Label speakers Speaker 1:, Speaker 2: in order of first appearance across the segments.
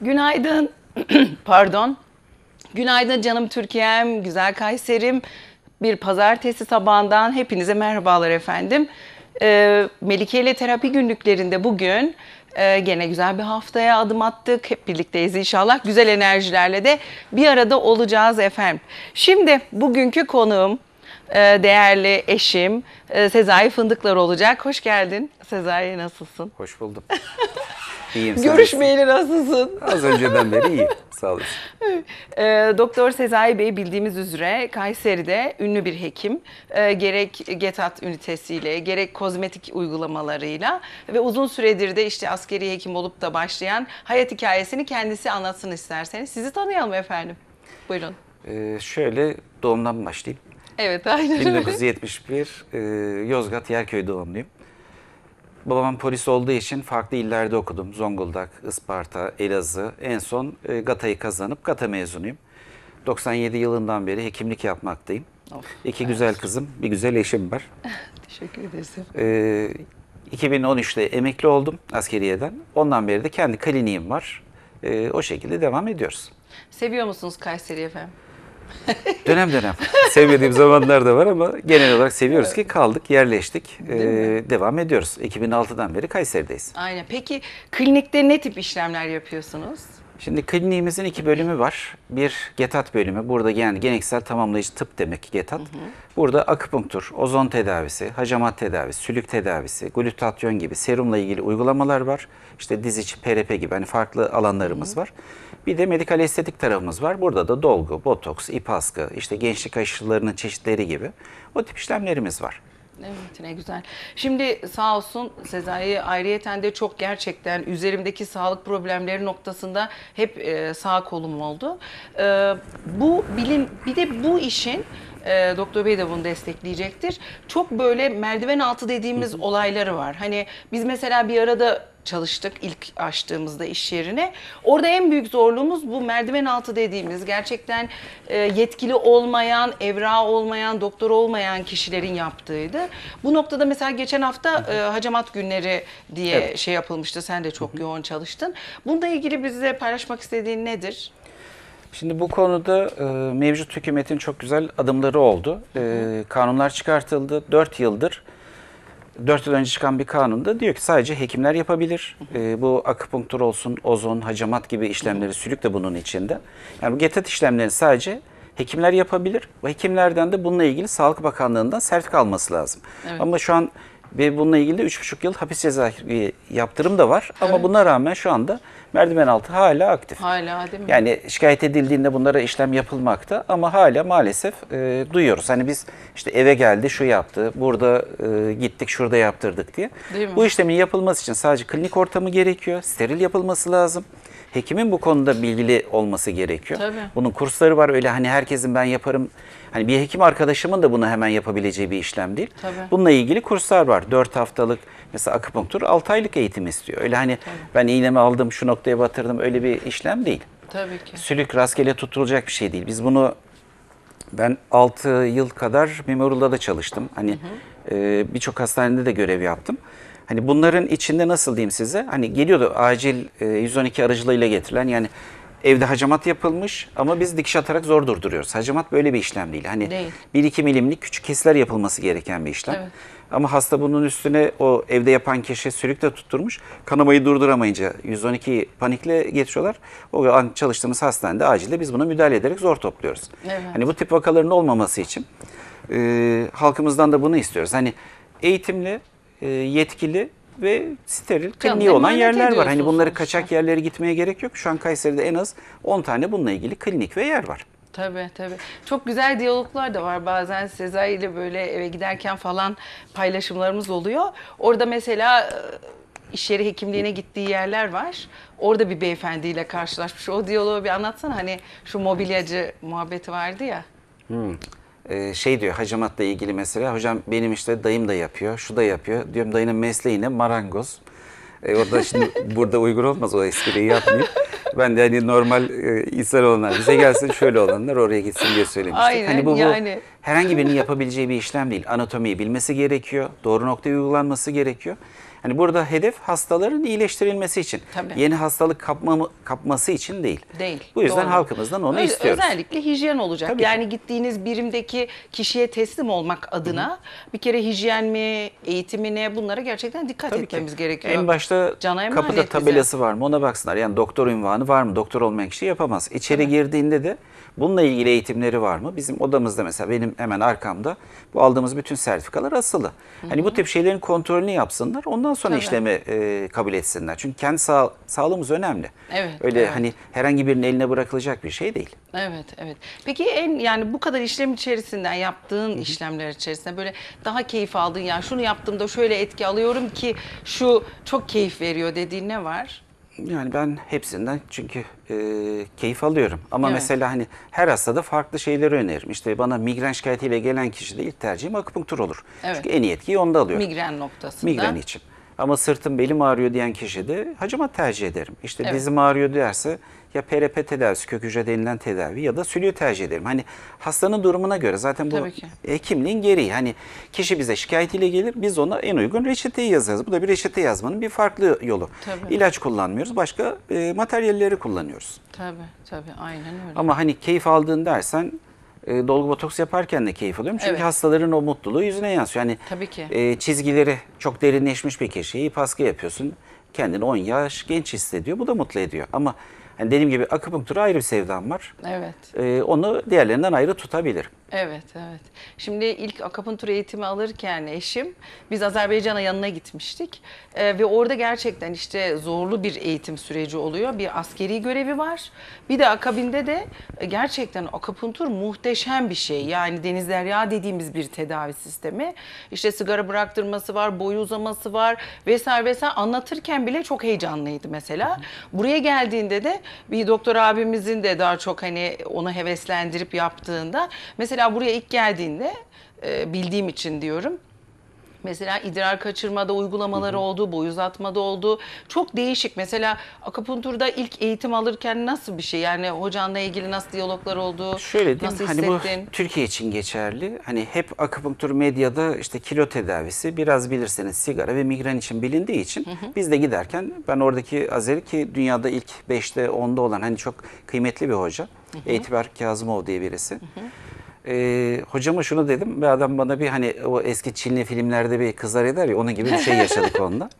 Speaker 1: Günaydın. Pardon. Günaydın canım Türkiye'm, güzel Kayserim. Bir pazartesi sabahından hepinize merhabalar efendim. Ee, Melike ile terapi günlüklerinde bugün ee, gene güzel bir haftaya adım attık. Hep birlikteyiz inşallah. Güzel enerjilerle de bir arada olacağız efendim. Şimdi bugünkü konuğum e, değerli eşim e, Sezai Fındıklar olacak. Hoş geldin Sezai nasılsın?
Speaker 2: Hoş buldum. İyiyim. Görüşmeyeli
Speaker 1: nasılsın?
Speaker 2: Az önceden beri iyi. Sağ olasın.
Speaker 1: E, Doktor Sezai Bey bildiğimiz üzere Kayseri'de ünlü bir hekim. E, gerek GETAT ünitesiyle gerek kozmetik uygulamalarıyla ve uzun süredir de işte askeri hekim olup da başlayan hayat hikayesini kendisi anlatsın isterseniz. Sizi tanıyalım efendim. Buyurun.
Speaker 2: E, şöyle doğumdan başlayayım.
Speaker 1: Evet aynen
Speaker 2: 1971 e, Yozgat Yerköy doğumluyum. Babam polis olduğu için farklı illerde okudum. Zonguldak, Isparta, Elazığ. En son e, GATA'yı kazanıp GATA mezunuyum. 97 yılından beri hekimlik yapmaktayım. Of, İki evet. güzel kızım, bir güzel eşim var. Teşekkür ederim. Ee, 2013'te emekli oldum askeriyeden. Ondan beri de kendi kliniğim var. Ee, o şekilde devam ediyoruz.
Speaker 1: Seviyor musunuz Kayseri efendim?
Speaker 2: dönem dönem sevmediğim zamanlar da var ama genel olarak seviyoruz ki kaldık, yerleştik, ee, devam ediyoruz. 2006'dan beri Kayseri'deyiz.
Speaker 1: Aynen. Peki klinikte ne tip işlemler yapıyorsunuz?
Speaker 2: Şimdi kliniğimizin iki bölümü var. Bir getat bölümü. Burada yani geleneksel tamamlayıcı tıp demek getat. Hı hı. Burada akupunktur, ozon tedavisi, hacamat tedavisi, sülük tedavisi, glutatyon gibi serumla ilgili uygulamalar var. İşte diz içi, PRP gibi hani farklı alanlarımız hı hı. var. Bir de medikal estetik tarafımız var. Burada da dolgu, botoks, ip askı, işte gençlik aşılarının çeşitleri gibi o tip işlemlerimiz var.
Speaker 1: Evet ne güzel. Şimdi sağ olsun Sezai ayrıyeten de çok gerçekten üzerimdeki sağlık problemleri noktasında hep e, sağ kolum oldu. E, bu bilim bir de bu işin e, Doktor Bey de bunu destekleyecektir. Çok böyle merdiven altı dediğimiz olayları var. Hani biz mesela bir arada çalıştık ilk açtığımızda iş yerine. Orada en büyük zorluğumuz bu merdiven altı dediğimiz gerçekten e, yetkili olmayan, evra olmayan, doktor olmayan kişilerin yaptığıydı. Bu noktada mesela geçen hafta e, hacamat günleri diye evet. şey yapılmıştı. Sen de çok Hı -hı. yoğun çalıştın. Bununla ilgili bize paylaşmak istediğin nedir?
Speaker 2: Şimdi bu konuda e, mevcut hükümetin çok güzel adımları oldu. E, kanunlar çıkartıldı. 4 yıldır 4 yıl önce çıkan bir kanunda diyor ki sadece hekimler yapabilir. E, bu akupunktur olsun, ozon, hacamat gibi işlemleri, sülük de bunun içinde. Yani bu getet işlemlerini sadece hekimler yapabilir. ve Hekimlerden de bununla ilgili Sağlık Bakanlığı'ndan sertifika alması lazım. Evet. Ama şu an ve bununla ilgili de 3,5 yıl hapis ceza yaptırım da var. Ama evet. buna rağmen şu anda merdiven altı hala aktif.
Speaker 1: Hala değil mi? Yani
Speaker 2: şikayet edildiğinde bunlara işlem yapılmakta ama hala maalesef e, duyuyoruz. Hani biz işte eve geldi şu yaptı, burada e, gittik şurada yaptırdık diye. Değil mi? Bu işlemin yapılması için sadece klinik ortamı gerekiyor, steril yapılması lazım. Hekimin bu konuda bilgili olması gerekiyor. Tabii. Bunun kursları var öyle hani herkesin ben yaparım Hani bir hekim arkadaşımın da bunu hemen yapabileceği bir işlem değil. Tabii. Bununla ilgili kurslar var. 4 haftalık mesela akupunktur 6 aylık eğitim istiyor. Öyle hani Tabii. ben iğnemi aldım şu noktaya batırdım öyle bir işlem değil. Tabii ki. Sülük rastgele tutulacak bir şey değil. Biz bunu ben 6 yıl kadar Memorial'da da çalıştım. Hani e, birçok hastanede de görev yaptım. Hani bunların içinde nasıl diyeyim size? Hani geliyordu acil e, 112 aracılığıyla getirilen yani Evde hacamat yapılmış ama biz dikiş atarak zor durduruyoruz. Hacamat böyle bir işlem değil. Hani değil. 1-2 milimlik küçük kesiler yapılması gereken bir işlem. Evet. Ama hasta bunun üstüne o evde yapan kişi sürükle tutturmuş. Kanamayı durduramayınca 112 panikle getiriyorlar. O an çalıştığımız hastanede acilde biz buna müdahale ederek zor topluyoruz. Evet. Hani bu tip vakaların olmaması için e, halkımızdan da bunu istiyoruz. Hani eğitimli, e, yetkili ve steril kliniği olan yerler var. Hani bunları sonuçta. kaçak yerlere gitmeye gerek yok. Şu an Kayseri'de en az 10 tane bununla ilgili klinik ve yer var.
Speaker 1: Tabii tabii. Çok güzel diyaloglar da var bazen Sezai ile böyle eve giderken falan paylaşımlarımız oluyor. Orada mesela e, iş yeri hekimliğine gittiği yerler var. Orada bir beyefendiyle karşılaşmış. O diyaloğu bir anlatsana hani şu mobilyacı muhabbeti vardı ya.
Speaker 2: Hmm. E, şey diyor hacamatla ilgili mesela hocam benim işte dayım da yapıyor şu da yapıyor. Diyorum dayının mesleği ne marangoz. E, o da şimdi burada uygun olmaz o espriyi yapmayayım. Ben de hani normal e, insan olanlar bize gelsin şöyle olanlar oraya gitsin diye söylemiştik. Aynen, hani bu, bu yani. herhangi birinin yapabileceği bir işlem değil. Anatomiyi bilmesi gerekiyor. Doğru noktaya uygulanması gerekiyor. Hani burada hedef hastaların iyileştirilmesi için. Tabii. Yeni hastalık kapma, kapması için değil.
Speaker 1: Değil. Bu yüzden doğru. halkımızdan onu Öz, istiyoruz. Özellikle hijyen olacak. Tabii. Yani gittiğiniz birimdeki kişiye teslim olmak adına Hı. bir kere hijyen mi, eğitimi ne bunlara gerçekten dikkat Tabii etmemiz ki. gerekiyor. En
Speaker 2: başta Cana kapıda tabelası bize. var mı ona baksınlar. Yani doktor ünvanı var mı? Doktor olmayan kişi yapamaz. İçeri Tabii. girdiğinde de Bununla ilgili eğitimleri var mı? Bizim odamızda mesela benim hemen arkamda bu aldığımız bütün sertifikalar asılı. Hani hı hı. bu tip şeylerin kontrolünü yapsınlar. Ondan sonra Tabii. işlemi e, kabul etsinler. Çünkü kendi sağ, sağlığımız önemli. Evet. Öyle evet. hani herhangi birinin eline bırakılacak bir şey değil.
Speaker 1: Evet, evet. Peki en yani bu kadar işlem içerisinden yaptığın hı hı. işlemler içerisinde böyle daha keyif aldığın yani şunu yaptığımda şöyle etki alıyorum ki şu çok keyif veriyor dediğin ne var?
Speaker 2: Yani ben hepsinden çünkü e, keyif alıyorum. Ama evet. mesela hani her hastada farklı şeyleri öneririm. İşte bana migren şikayetiyle gelen kişi de ilk tercihim akupunktur olur. Evet. Çünkü en iyi etkiyi onda alıyorum.
Speaker 1: Migren noktasında. Migren
Speaker 2: için. Ama sırtım belim ağrıyor diyen kişi de hacamat tercih ederim. İşte evet. dizim ağrıyor derse ya PRP tedavisi, kök hücre denilen tedavi ya da sülyo tercih ederim. Hani hastanın durumuna göre zaten bu hekimliğin gereği. Hani kişi bize şikayetiyle gelir biz ona en uygun reçeteyi yazarız. Bu da bir reçete yazmanın bir farklı yolu. Tabii. İlaç kullanmıyoruz başka e, materyalleri kullanıyoruz.
Speaker 1: Tabii tabii aynen öyle. Ama
Speaker 2: hani keyif aldığın dersen e, dolgu botoks yaparken de keyif alıyorum. Çünkü Evet. hastaların o mutluluğu yüzüne yansıyor. Yani Tabii ki. e, çizgileri çok derinleşmiş bir kişiye ip askı yapıyorsun. Kendini 10 yaş genç hissediyor. Bu da mutlu ediyor. Ama yani dediğim gibi akupunktura ayrı bir sevdam var. Evet. Ee, onu diğerlerinden ayrı tutabilir.
Speaker 1: Evet, evet. Şimdi ilk akupunktur eğitimi alırken eşim, biz Azerbaycan'a yanına gitmiştik. Ee, ve orada gerçekten işte zorlu bir eğitim süreci oluyor. Bir askeri görevi var. Bir de akabinde de e, gerçekten akupunktur muhteşem bir şey. Yani deniz derya dediğimiz bir tedavi sistemi. İşte sigara bıraktırması var, boyu uzaması var vesaire vesaire. Anlatırken bile çok heyecanlıydı mesela. Buraya geldiğinde de bir doktor abimizin de daha çok hani onu heveslendirip yaptığında mesela buraya ilk geldiğinde e, bildiğim için diyorum Mesela idrar kaçırmada uygulamaları oldu, boy uzatmada oldu. Çok değişik. Mesela akupunkturda ilk eğitim alırken nasıl bir şey? Yani hocanla ilgili nasıl diyaloglar oldu? Şöyle diyeyim, nasıl hani hissettin? bu
Speaker 2: Türkiye için geçerli. Hani hep akupunktur medyada işte kilo tedavisi biraz bilirseniz sigara ve migren için bilindiği için hı hı. biz de giderken ben oradaki Azeri ki dünyada ilk 5'te 10'da olan hani çok kıymetli bir hoca. Hı hı. Eğitibar Kazımov diye birisi. Hı hı e, hocama şunu dedim bir adam bana bir hani o eski Çinli filmlerde bir kızlar eder ya onun gibi bir şey yaşadık onunla.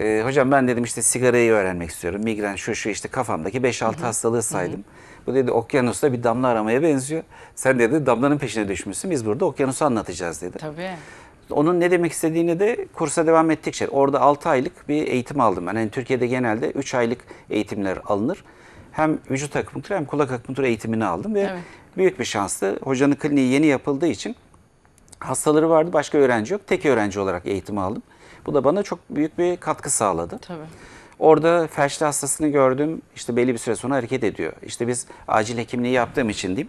Speaker 2: E, hocam ben dedim işte sigarayı öğrenmek istiyorum. Migren şu şu işte kafamdaki 5-6 hastalığı saydım. Bu dedi okyanusta bir damla aramaya benziyor. Sen dedi damlanın peşine düşmüşsün. Biz burada okyanusu anlatacağız dedi. Tabii. Onun ne demek istediğini de kursa devam ettikçe şey, orada 6 aylık bir eğitim aldım Yani Türkiye'de genelde 3 aylık eğitimler alınır hem vücut akupunktürü hem kulak akupunktürü eğitimini aldım ve evet. büyük bir şanstı. Hocanın kliniği yeni yapıldığı için hastaları vardı başka öğrenci yok. Tek öğrenci olarak eğitimi aldım. Bu da bana çok büyük bir katkı sağladı. Tabii. Orada felçli hastasını gördüm. işte belli bir süre sonra hareket ediyor. İşte biz acil hekimliği yaptığım için diyeyim.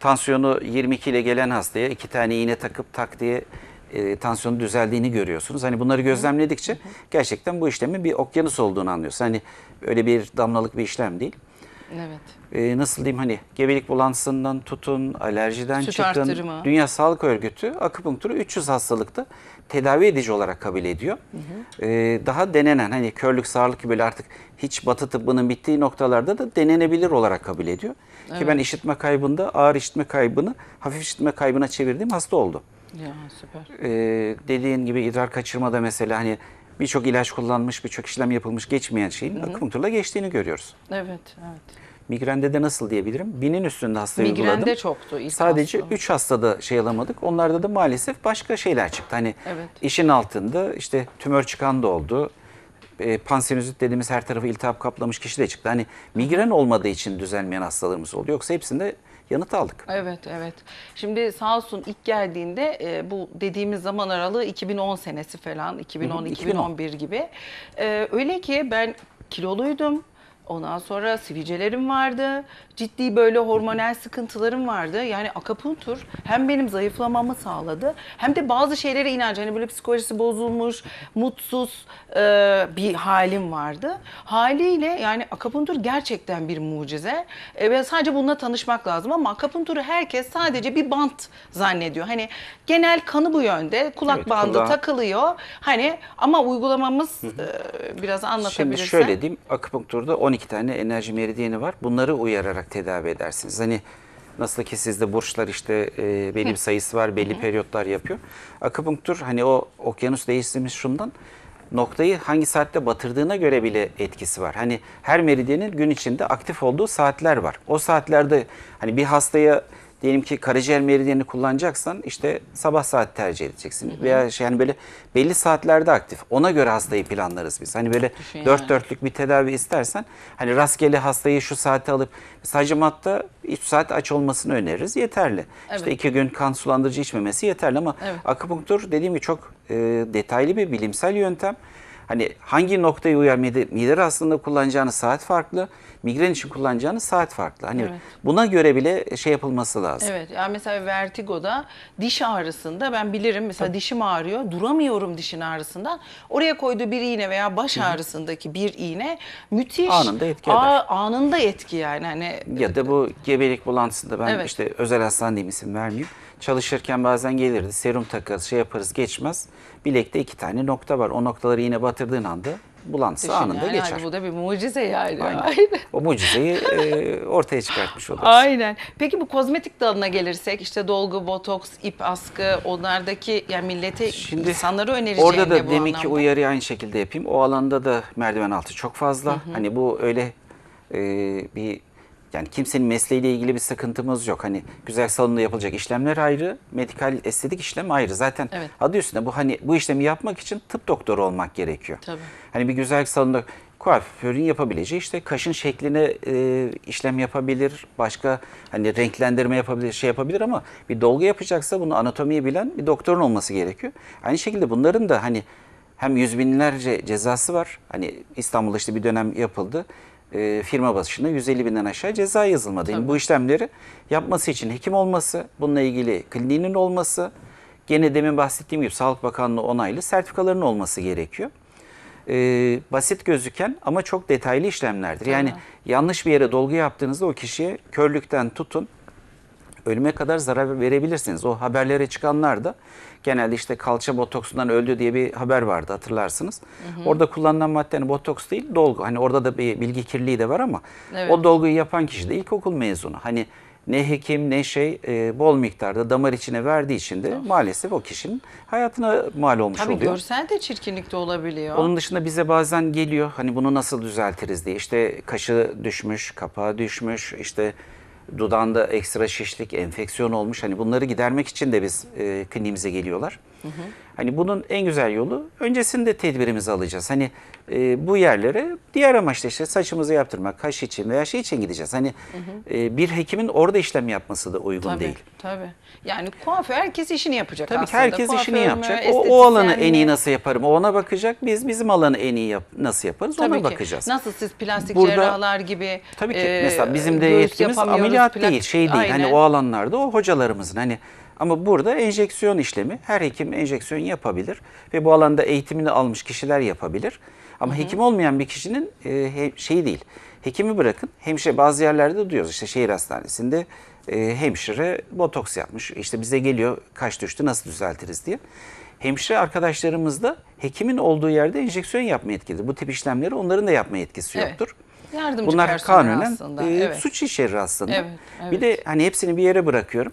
Speaker 2: Tansiyonu 22 ile gelen hastaya iki tane iğne takıp tak diye e, tansiyonu düzeldiğini görüyorsunuz. Hani bunları gözlemledikçe gerçekten bu işlemin bir okyanus olduğunu anlıyorsun. Hani öyle bir damlalık bir işlem değil. Evet. E, nasıl diyeyim hani gebelik bulantısından tutun, alerjiden Süt çıkın. Artırma. Dünya Sağlık Örgütü akupunkturu 300 hastalıkta tedavi edici olarak kabul ediyor. Hı hı. E, daha denenen hani körlük, sağlık gibi böyle artık hiç batı tıbbının bittiği noktalarda da denenebilir olarak kabul ediyor. Evet. Ki ben işitme kaybında ağır işitme kaybını hafif işitme kaybına çevirdiğim hasta oldu. Ya süper. Ee, dediğin gibi idrar kaçırmada mesela hani birçok ilaç kullanmış, birçok işlem yapılmış geçmeyen şeyin Hı-hı. akupunkturla geçtiğini görüyoruz.
Speaker 1: Evet, evet.
Speaker 2: Migrende de nasıl diyebilirim? Binin üstünde hasta Migrende uyguladım. Migrende
Speaker 1: çoktu ilk Sadece hasta.
Speaker 2: 3 hastada şey alamadık. Onlarda da maalesef başka şeyler çıktı. Hani evet. işin altında işte tümör çıkan da oldu. E, pansenüzit dediğimiz her tarafı iltihap kaplamış kişi de çıktı. Hani migren olmadığı için düzelmeyen hastalarımız oldu. Yoksa hepsinde yanıt aldık.
Speaker 1: Evet, evet. Şimdi sağ olsun ilk geldiğinde e, bu dediğimiz zaman aralığı 2010 senesi falan, 2010-2011 gibi. E, öyle ki ben kiloluydum. Ondan sonra sivilcelerim vardı ciddi böyle hormonal sıkıntılarım vardı. Yani akapuntur hem benim zayıflamamı sağladı hem de bazı şeylere inancı. Hani böyle psikolojisi bozulmuş, mutsuz e, bir halim vardı. Haliyle yani akapuntur gerçekten bir mucize. E, ve sadece bununla tanışmak lazım ama akapunturu herkes sadece bir bant zannediyor. Hani genel kanı bu yönde. Kulak evet, bandı kulağa... takılıyor. Hani ama uygulamamız e, biraz anlatabilirsen. Şimdi şöyle diyeyim.
Speaker 2: Akupunkturda 12 tane enerji meridyeni var. Bunları uyararak olarak tedavi edersiniz. Hani nasıl ki sizde burçlar işte e, belli bir sayısı var, belli periyotlar yapıyor. Akupunktur hani o okyanus değiştirmiş şundan noktayı hangi saatte batırdığına göre bile etkisi var. Hani her meridyenin gün içinde aktif olduğu saatler var. O saatlerde hani bir hastaya diyelim ki karaciğer meridyenini kullanacaksan işte sabah saat tercih edeceksin. Hı hı. Veya şey yani böyle belli saatlerde aktif. Ona göre hastayı planlarız biz. Hani böyle Düşün dört yani. dörtlük bir tedavi istersen hani rastgele hastayı şu saate alıp sadece matta 3 saat aç olmasını öneririz. Yeterli. Evet. İşte iki gün kan sulandırıcı içmemesi yeterli ama evet. akupunktur dediğim gibi çok e, detaylı bir bilimsel yöntem. Hani hangi noktaya uyar mide, mide rahatsızlığında kullanacağını saat farklı, migren için kullanacağınız saat farklı. Hani evet. buna göre bile şey yapılması lazım.
Speaker 1: Evet. Yani mesela vertigoda diş ağrısında ben bilirim mesela Tabii. dişim ağrıyor, duramıyorum dişin ağrısından. Oraya koyduğu bir iğne veya baş Hı-hı. ağrısındaki bir iğne müthiş anında etki eder. A- anında etki yani hani
Speaker 2: ya da bu gebelik bulantısında ben evet. işte özel hastanedeyim isim vermeyeyim. Çalışırken bazen gelirdi. Serum takarız, şey yaparız geçmez. Bilekte iki tane nokta var. O noktaları yine batırdığın anda bulantısı Düşün anında yani, geçer. bu
Speaker 1: da bir mucize yani. Aynen. Aynen.
Speaker 2: O mucizeyi e, ortaya çıkartmış oluruz.
Speaker 1: Aynen. Peki bu kozmetik dalına gelirsek işte dolgu, botoks, ip askı onlardaki yani millete Şimdi, insanları önereceğin Orada da de deminki uyarıyı
Speaker 2: aynı şekilde yapayım. O alanda da merdiven altı çok fazla. Hı hı. Hani bu öyle e, bir yani kimsenin mesleğiyle ilgili bir sıkıntımız yok. Hani güzel salonda yapılacak işlemler ayrı, medikal estetik işlem ayrı. Zaten evet. adı üstünde bu hani bu işlemi yapmak için tıp doktoru olmak gerekiyor. Tabii. Hani bir güzel salonda kuaförün yapabileceği işte kaşın şekline e, işlem yapabilir, başka hani renklendirme yapabilir, şey yapabilir ama bir dolgu yapacaksa bunu anatomiyi bilen bir doktorun olması gerekiyor. Aynı şekilde bunların da hani hem yüz binlerce cezası var. Hani İstanbul'da işte bir dönem yapıldı e, firma başına 150 binden aşağı ceza yazılmadı. Yani bu işlemleri yapması için hekim olması, bununla ilgili kliniğinin olması, gene demin bahsettiğim gibi Sağlık Bakanlığı onaylı sertifikaların olması gerekiyor. E, basit gözüken ama çok detaylı işlemlerdir. Yani yanlış bir yere dolgu yaptığınızda o kişiye körlükten tutun ölüme kadar zarar verebilirsiniz. O haberlere çıkanlar da genelde işte kalça botoksundan öldü diye bir haber vardı hatırlarsınız. Hı hı. Orada kullanılan maddenin hani botoks değil dolgu. Hani orada da bir bilgi kirliliği de var ama evet. o dolguyu yapan kişi de ilkokul mezunu. Hani ne hekim ne şey e, bol miktarda damar içine verdiği için de tamam. maalesef o kişinin hayatına mal olmuş Tabii oluyor. Tabii
Speaker 1: görsel de çirkinlik de olabiliyor. Onun
Speaker 2: dışında bize bazen geliyor hani bunu nasıl düzeltiriz diye İşte kaşı düşmüş, kapağı düşmüş, işte dudağında ekstra şişlik, enfeksiyon olmuş. Hani bunları gidermek için de biz e, kliniğimize geliyorlar. Hı hı. Hani bunun en güzel yolu öncesinde tedbirimizi alacağız. Hani e, bu yerlere diğer amaçla işte saçımızı yaptırmak, kaş için veya şey için gideceğiz. Hani hı hı. E, bir hekimin orada işlem yapması da uygun tabii, değil.
Speaker 1: Tabii. Yani kuaför herkes işini yapacak tabii aslında. Tabii herkes kuaför işini mü, yapacak. O, o alanı yani... en iyi
Speaker 2: nasıl yaparım? O ona bakacak. Biz bizim alanı en iyi yap, nasıl yaparız tabii ona ki. bakacağız.
Speaker 1: Nasıl siz plastik Burada, cerrahlar gibi Tabii ki. E, Mesela bizim de yetkimiz ameliyat değil, şey değil. Aynen. Hani o
Speaker 2: alanlarda o hocalarımızın hani ama burada enjeksiyon işlemi her hekim enjeksiyon yapabilir ve bu alanda eğitimini almış kişiler yapabilir. Ama hı hı. hekim olmayan bir kişinin e, şeyi değil. Hekimi bırakın hemşire bazı yerlerde duyuyoruz işte şehir hastanesinde e, hemşire botoks yapmış. İşte bize geliyor kaç düştü nasıl düzeltiriz diye. Hemşire arkadaşlarımız da hekimin olduğu yerde enjeksiyon yapma yetkilidir. Bu tip işlemleri onların da yapma yetkisi evet. yoktur.
Speaker 1: Yardımcı Bunlar kanunen aslında. E, evet. suç
Speaker 2: işleri aslında. Evet, evet. Bir de hani hepsini bir yere bırakıyorum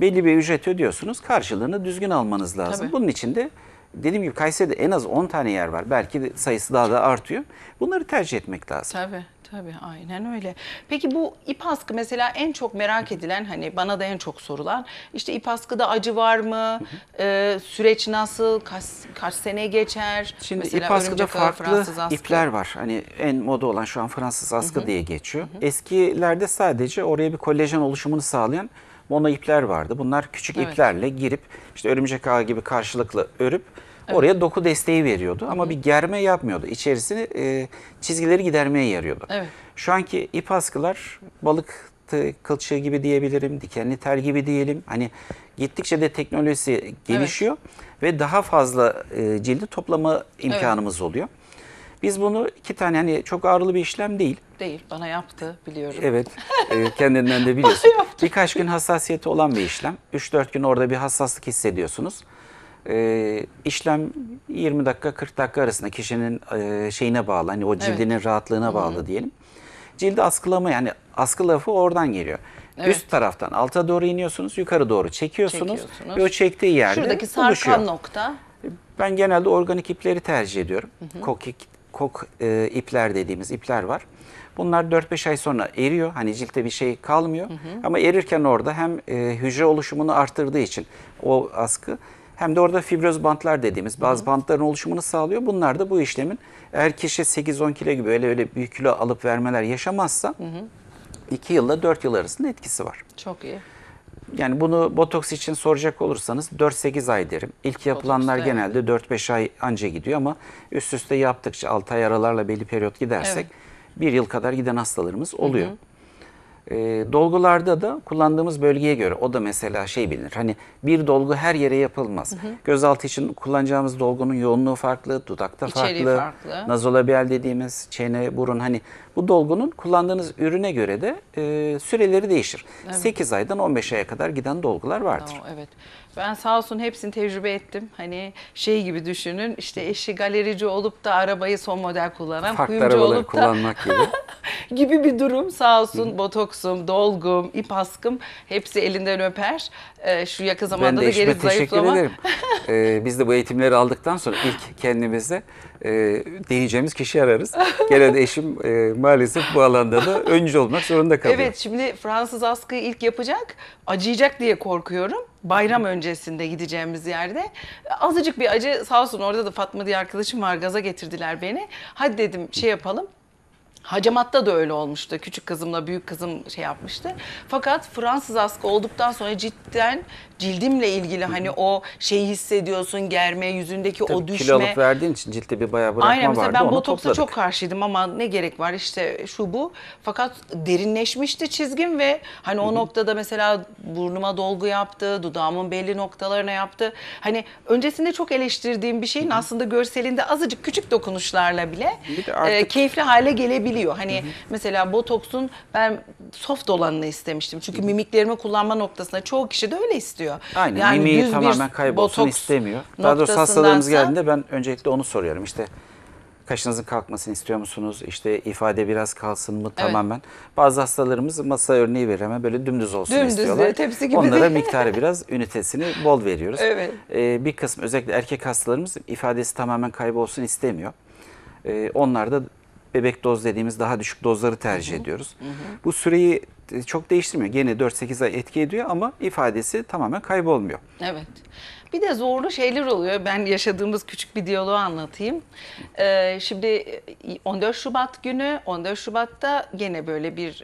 Speaker 2: belli bir ücret ödüyorsunuz. Karşılığını düzgün almanız lazım. Tabii. Bunun için de dediğim gibi Kayseri'de en az 10 tane yer var. Belki de sayısı daha da artıyor. Bunları tercih etmek lazım.
Speaker 1: Tabii. Tabii aynen öyle. Peki bu ip askı mesela en çok merak edilen hani bana da en çok sorulan işte ip askıda acı var mı? Ee, süreç nasıl? Kaç, kaç sene geçer? Şimdi mesela ip askıda farklı askı. ipler
Speaker 2: var. Hani en moda olan şu an Fransız askı hı hı. diye geçiyor. Hı hı. Eskilerde sadece oraya bir kolajen oluşumunu sağlayan mono ipler vardı. Bunlar küçük evet. iplerle girip işte örümcek ağı gibi karşılıklı örüp evet. oraya doku desteği veriyordu. Ama Hı. bir germe yapmıyordu. İçerisini e, çizgileri gidermeye yarıyordu. Evet. Şu anki ip askılar balık kılçığı gibi diyebilirim, dikenli tel gibi diyelim. Hani gittikçe de teknolojisi gelişiyor evet. ve daha fazla e, cildi toplama imkanımız evet. oluyor. Biz bunu iki tane yani çok ağırlı bir işlem değil.
Speaker 1: Değil bana yaptı biliyorum. Evet
Speaker 2: e, kendinden de biliyorsun. Birkaç gün hassasiyeti olan bir işlem. 3-4 gün orada bir hassaslık hissediyorsunuz. E, işlem 20 dakika 40 dakika arasında kişinin e, şeyine bağlı hani o cildinin evet. rahatlığına bağlı diyelim. Cildi askılama yani askı lafı oradan geliyor. Evet. Üst taraftan alta doğru iniyorsunuz, yukarı doğru çekiyorsunuz. çekiyorsunuz. Ve o çektiği yerde Şuradaki sarkan oluşuyor. nokta. Ben genelde organik ipleri tercih ediyorum. Hı hı. Kokik kok e, ipler dediğimiz ipler var. Bunlar 4-5 ay sonra eriyor. Hani ciltte bir şey kalmıyor. Hı hı. Ama erirken orada hem e, hücre oluşumunu arttırdığı için o askı hem de orada fibroz bantlar dediğimiz bazı hı hı. bantların oluşumunu sağlıyor. Bunlar da bu işlemin eğer kişi 8-10 kilo gibi öyle öyle büyük kilo alıp vermeler yaşamazsa hı 2 yılda 4 yıl arasında etkisi var. Çok iyi. Yani bunu botoks için soracak olursanız 4-8 ay derim. İlk yapılanlar genelde 4-5 ay anca gidiyor ama üst üste yaptıkça 6 ay aralarla belli periyot gidersek bir yıl kadar giden hastalarımız oluyor. Hı hı. E, dolgularda da kullandığımız bölgeye göre o da mesela şey bilinir. Hani bir dolgu her yere yapılmaz. Hı hı. Gözaltı için kullanacağımız dolgunun yoğunluğu farklı, dudakta farklı, farklı. nazolabial dediğimiz çene, burun hani bu dolgunun kullandığınız ürüne göre de e, süreleri değişir. Evet. 8 aydan 15 aya kadar giden dolgular vardır. Tamam,
Speaker 1: evet. Ben sağ olsun hepsini tecrübe ettim. Hani şey gibi düşünün işte eşi galerici olup da arabayı son model kullanan, Farklı kuyumcu olup da kullanmak gibi. gibi bir durum. Sağ olsun Hı. botoksum, dolgum, ip askım hepsi elinden öper. E, şu yakın zamanda da geri zayıflama. Ben teşekkür ederim.
Speaker 2: e, biz de bu eğitimleri aldıktan sonra ilk kendimize e, deneyeceğimiz kişi ararız. de eşim e, maalesef bu alanda da öncü olmak zorunda kalıyor. Evet
Speaker 1: şimdi Fransız askıyı ilk yapacak. Acıyacak diye korkuyorum. Bayram öncesinde gideceğimiz yerde. Azıcık bir acı sağ olsun orada da Fatma diye arkadaşım var gaza getirdiler beni. Hadi dedim şey yapalım Hacamat'ta da öyle olmuştu. Küçük kızımla büyük kızım şey yapmıştı. Fakat Fransız askı olduktan sonra cidden cildimle ilgili hani o şeyi hissediyorsun germe yüzündeki Tabii o düşme. Kilo alıp
Speaker 2: verdiğin için ciltte bir bayağı bırakma Aynen, mesela vardı. Ben botoksa çok
Speaker 1: karşıydım ama ne gerek var işte şu bu. Fakat derinleşmişti çizgim ve hani o noktada mesela burnuma dolgu yaptı, dudağımın belli noktalarına yaptı. Hani öncesinde çok eleştirdiğim bir şeyin aslında görselinde azıcık küçük dokunuşlarla bile e, keyifli hale gelebilir geliyor. Hani hı hı. mesela botoksun ben soft olanını istemiştim. Çünkü mimiklerimi kullanma noktasında çoğu kişi de öyle istiyor. Aynen yani mimiği tamamen kaybolsun istemiyor. Daha doğrusu hastalarımız geldiğinde
Speaker 2: ben öncelikle onu soruyorum. İşte kaşınızın kalkmasını istiyor musunuz? İşte ifade biraz kalsın mı evet. tamamen? Bazı hastalarımız masa örneği verir böyle dümdüz olsun dümdüz istiyorlar. Dümdüz tepsi gibi. Onlara miktarı biraz ünitesini bol veriyoruz. Evet. Ee, bir kısım özellikle erkek hastalarımız ifadesi tamamen kaybolsun istemiyor. Ee, onlar da bebek doz dediğimiz daha düşük dozları tercih hı hı. ediyoruz. Hı hı. Bu süreyi e, çok değiştirmiyor. Gene 4-8 ay etki ediyor ama ifadesi tamamen kaybolmuyor.
Speaker 1: Evet. Bir de zorlu şeyler oluyor. Ben yaşadığımız küçük bir diyaloğu anlatayım. Ee, şimdi 14 e, Şubat günü, 14 Şubat'ta gene böyle bir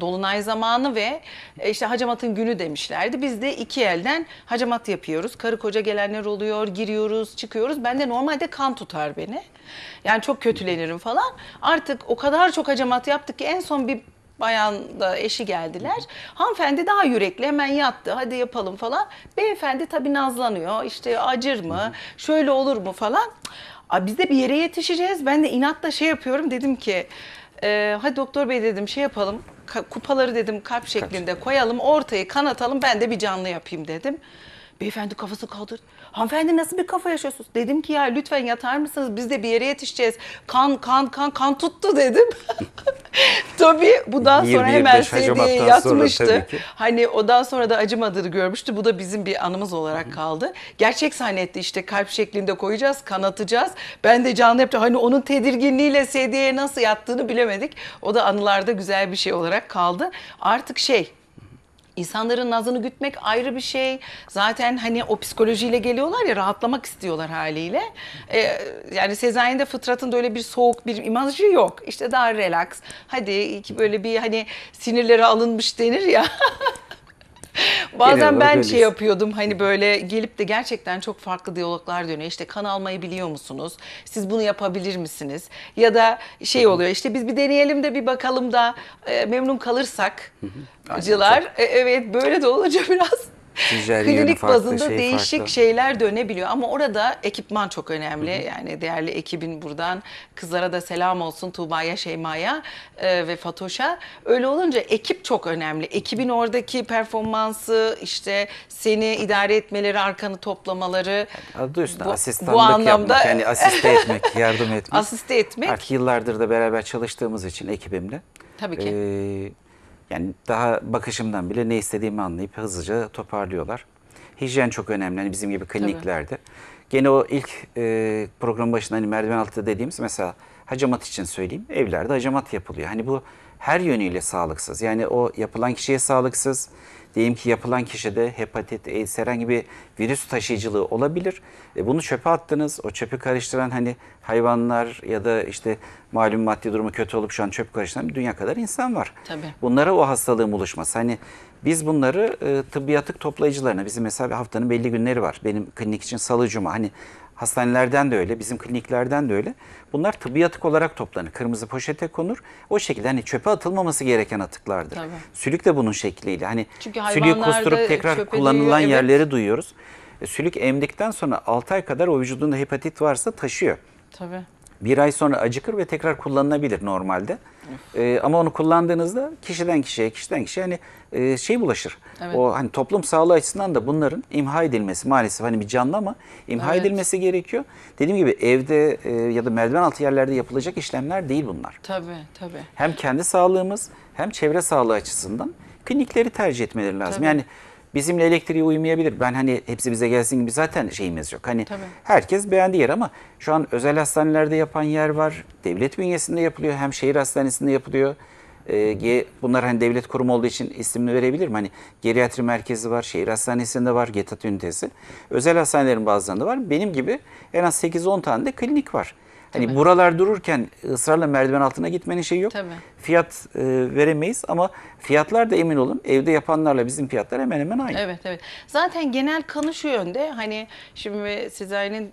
Speaker 1: dolunay zamanı ve e, işte hacamatın günü demişlerdi. Biz de iki elden hacamat yapıyoruz. Karı koca gelenler oluyor, giriyoruz, çıkıyoruz. Ben de normalde kan tutar beni. Yani çok kötülenirim falan. Artık o kadar çok hacamat yaptık ki en son bir bayan da eşi geldiler. Hanımefendi daha yürekli hemen yattı hadi yapalım falan. Beyefendi tabii nazlanıyor işte acır mı şöyle olur mu falan. Aa, biz de bir yere yetişeceğiz. Ben de inatla şey yapıyorum dedim ki ee, hadi doktor bey dedim şey yapalım kupaları dedim kalp şeklinde kalp. koyalım ortayı kanatalım ben de bir canlı yapayım dedim. Beyefendi kafası kaldırdı. Hanımefendi nasıl bir kafa yaşıyorsunuz? Dedim ki ya lütfen yatar mısınız? Biz de bir yere yetişeceğiz. Kan kan kan kan tuttu dedim. tabii bu bundan sonra hemen CD'ye yatmıştı. Hani ondan sonra da acımadığını görmüştü. Bu da bizim bir anımız olarak kaldı. Gerçek zannetti işte kalp şeklinde koyacağız, kanatacağız. Ben de canlı yaptım. Hani onun tedirginliğiyle CD'ye nasıl yattığını bilemedik. O da anılarda güzel bir şey olarak kaldı. Artık şey İnsanların nazını gütmek ayrı bir şey. Zaten hani o psikolojiyle geliyorlar ya rahatlamak istiyorlar haliyle. Ee, yani Sezai'nin de fıtratın da öyle bir soğuk bir imajı yok. İşte daha relax. Hadi böyle bir hani sinirleri alınmış denir ya.
Speaker 2: Bazen ben şey
Speaker 1: yapıyordum hani böyle gelip de gerçekten çok farklı diyaloglar dönüyor. İşte kan almayı biliyor musunuz? Siz bunu yapabilir misiniz? Ya da şey oluyor işte biz bir deneyelim de bir bakalım da e, memnun kalırsak. cılar E, evet böyle de olunca biraz
Speaker 2: Ticari klinik bazında şey değişik farklı.
Speaker 1: şeyler dönebiliyor ama orada ekipman çok önemli. Hı hı. Yani değerli ekibin buradan kızlara da selam olsun Tuğba'ya, Şeyma'ya e, ve Fatoş'a. Öyle olunca ekip çok önemli. Ekibin oradaki performansı, işte seni idare etmeleri, arkanı toplamaları.
Speaker 2: Adı üstüne bu, asistanlık bu anlamda, yapmak, yani asiste etmek, yardım etmek. asiste etmek. Artık yıllardır da beraber çalıştığımız için ekibimle. Tabii ki. Ee, yani daha bakışımdan bile ne istediğimi anlayıp hızlıca toparlıyorlar. Hijyen çok önemli hani bizim gibi kliniklerde. Tabii. Gene o ilk e, program başında hani merdiven altı dediğimiz mesela hacamat için söyleyeyim. Evlerde hacamat yapılıyor. Hani bu her yönüyle sağlıksız. Yani o yapılan kişiye sağlıksız. Diyelim ki yapılan kişide hepatit, AIDS herhangi bir virüs taşıyıcılığı olabilir. E bunu çöpe attınız. O çöpü karıştıran hani hayvanlar ya da işte malum maddi durumu kötü olup şu an çöp karıştıran bir dünya kadar insan var. Tabii. Bunlara o hastalığın buluşması. Hani biz bunları e, tıbbi atık toplayıcılarına, bizim mesela haftanın belli günleri var. Benim klinik için salı cuma. Hani Hastanelerden de öyle, bizim kliniklerden de öyle. Bunlar tıbbi atık olarak toplanır. Kırmızı poşete konur. O şekilde hani çöpe atılmaması gereken atıklardır. Tabii. Sülük de bunun şekliyle. Hani Çünkü sülüğü kusturup tekrar kullanılan yiyor, yerleri evet. duyuyoruz. E, sülük emdikten sonra 6 ay kadar o vücudunda hepatit varsa taşıyor. Tabii bir ay sonra acıkır ve tekrar kullanılabilir normalde. E, ama onu kullandığınızda kişiden kişiye, kişiden kişiye hani e, şey bulaşır. Evet. O hani toplum sağlığı açısından da bunların imha edilmesi maalesef hani bir canlı ama imha Evet. edilmesi gerekiyor. Dediğim gibi evde e, ya da merdiven altı yerlerde yapılacak işlemler değil bunlar.
Speaker 1: Tabii tabii.
Speaker 2: Hem kendi sağlığımız hem çevre sağlığı açısından klinikleri tercih etmeleri lazım. Tabii. Yani bizimle elektriği uymayabilir. Ben hani hepsi bize gelsin gibi zaten şeyimiz yok. Hani Tabii. herkes beğendi yer ama şu an özel hastanelerde yapan yer var. Devlet bünyesinde yapılıyor. Hem şehir hastanesinde yapılıyor. E, bunlar hani devlet kurumu olduğu için ismini verebilirim. Hani geriatri merkezi var, şehir hastanesinde var, GETAT ünitesi. Özel hastanelerin bazılarında var. Benim gibi en az 8-10 tane de klinik var. Hani mi? buralar dururken ısrarla merdiven altına gitmenin şeyi yok. Tabii. Fiyat e, veremeyiz ama fiyatlar da emin olun evde yapanlarla bizim fiyatlar hemen hemen aynı.
Speaker 1: Evet evet. Zaten genel kanı şu yönde. Hani şimdi Sezai'nin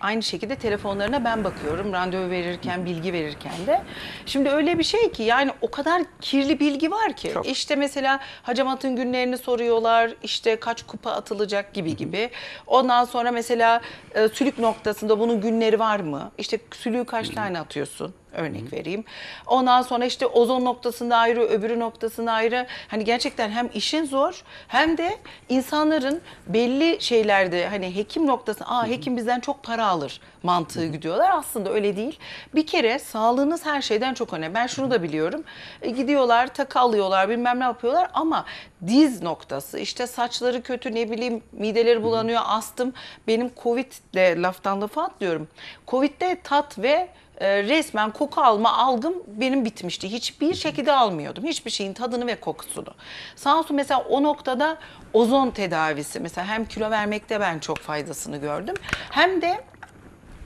Speaker 1: aynı şekilde telefonlarına ben bakıyorum. Randevu verirken, bilgi verirken de. Şimdi öyle bir şey ki yani o kadar kirli bilgi var ki. Çok. İşte mesela hacamatın günlerini soruyorlar. işte kaç kupa atılacak gibi gibi. Ondan sonra mesela e, sülük noktasında bunun günleri var mı? İşte sülüğü kaç tane atıyorsun? örnek Hı. vereyim. Ondan sonra işte ozon noktasında ayrı, öbürü noktasında ayrı. Hani gerçekten hem işin zor hem de insanların belli şeylerde hani hekim noktasında aa hekim bizden çok para alır mantığı gidiyorlar. Aslında öyle değil. Bir kere sağlığınız her şeyden çok önemli. Ben şunu da biliyorum. E, gidiyorlar takı alıyorlar bilmem ne yapıyorlar ama diz noktası işte saçları kötü ne bileyim mideleri bulanıyor astım. Benim Covid'le laftan lafa atlıyorum. Covid'de tat ve ee, resmen koku alma algım benim bitmişti. Hiçbir şekilde almıyordum. Hiçbir şeyin tadını ve kokusunu. Sansu mesela o noktada ozon tedavisi mesela hem kilo vermekte ben çok faydasını gördüm. Hem de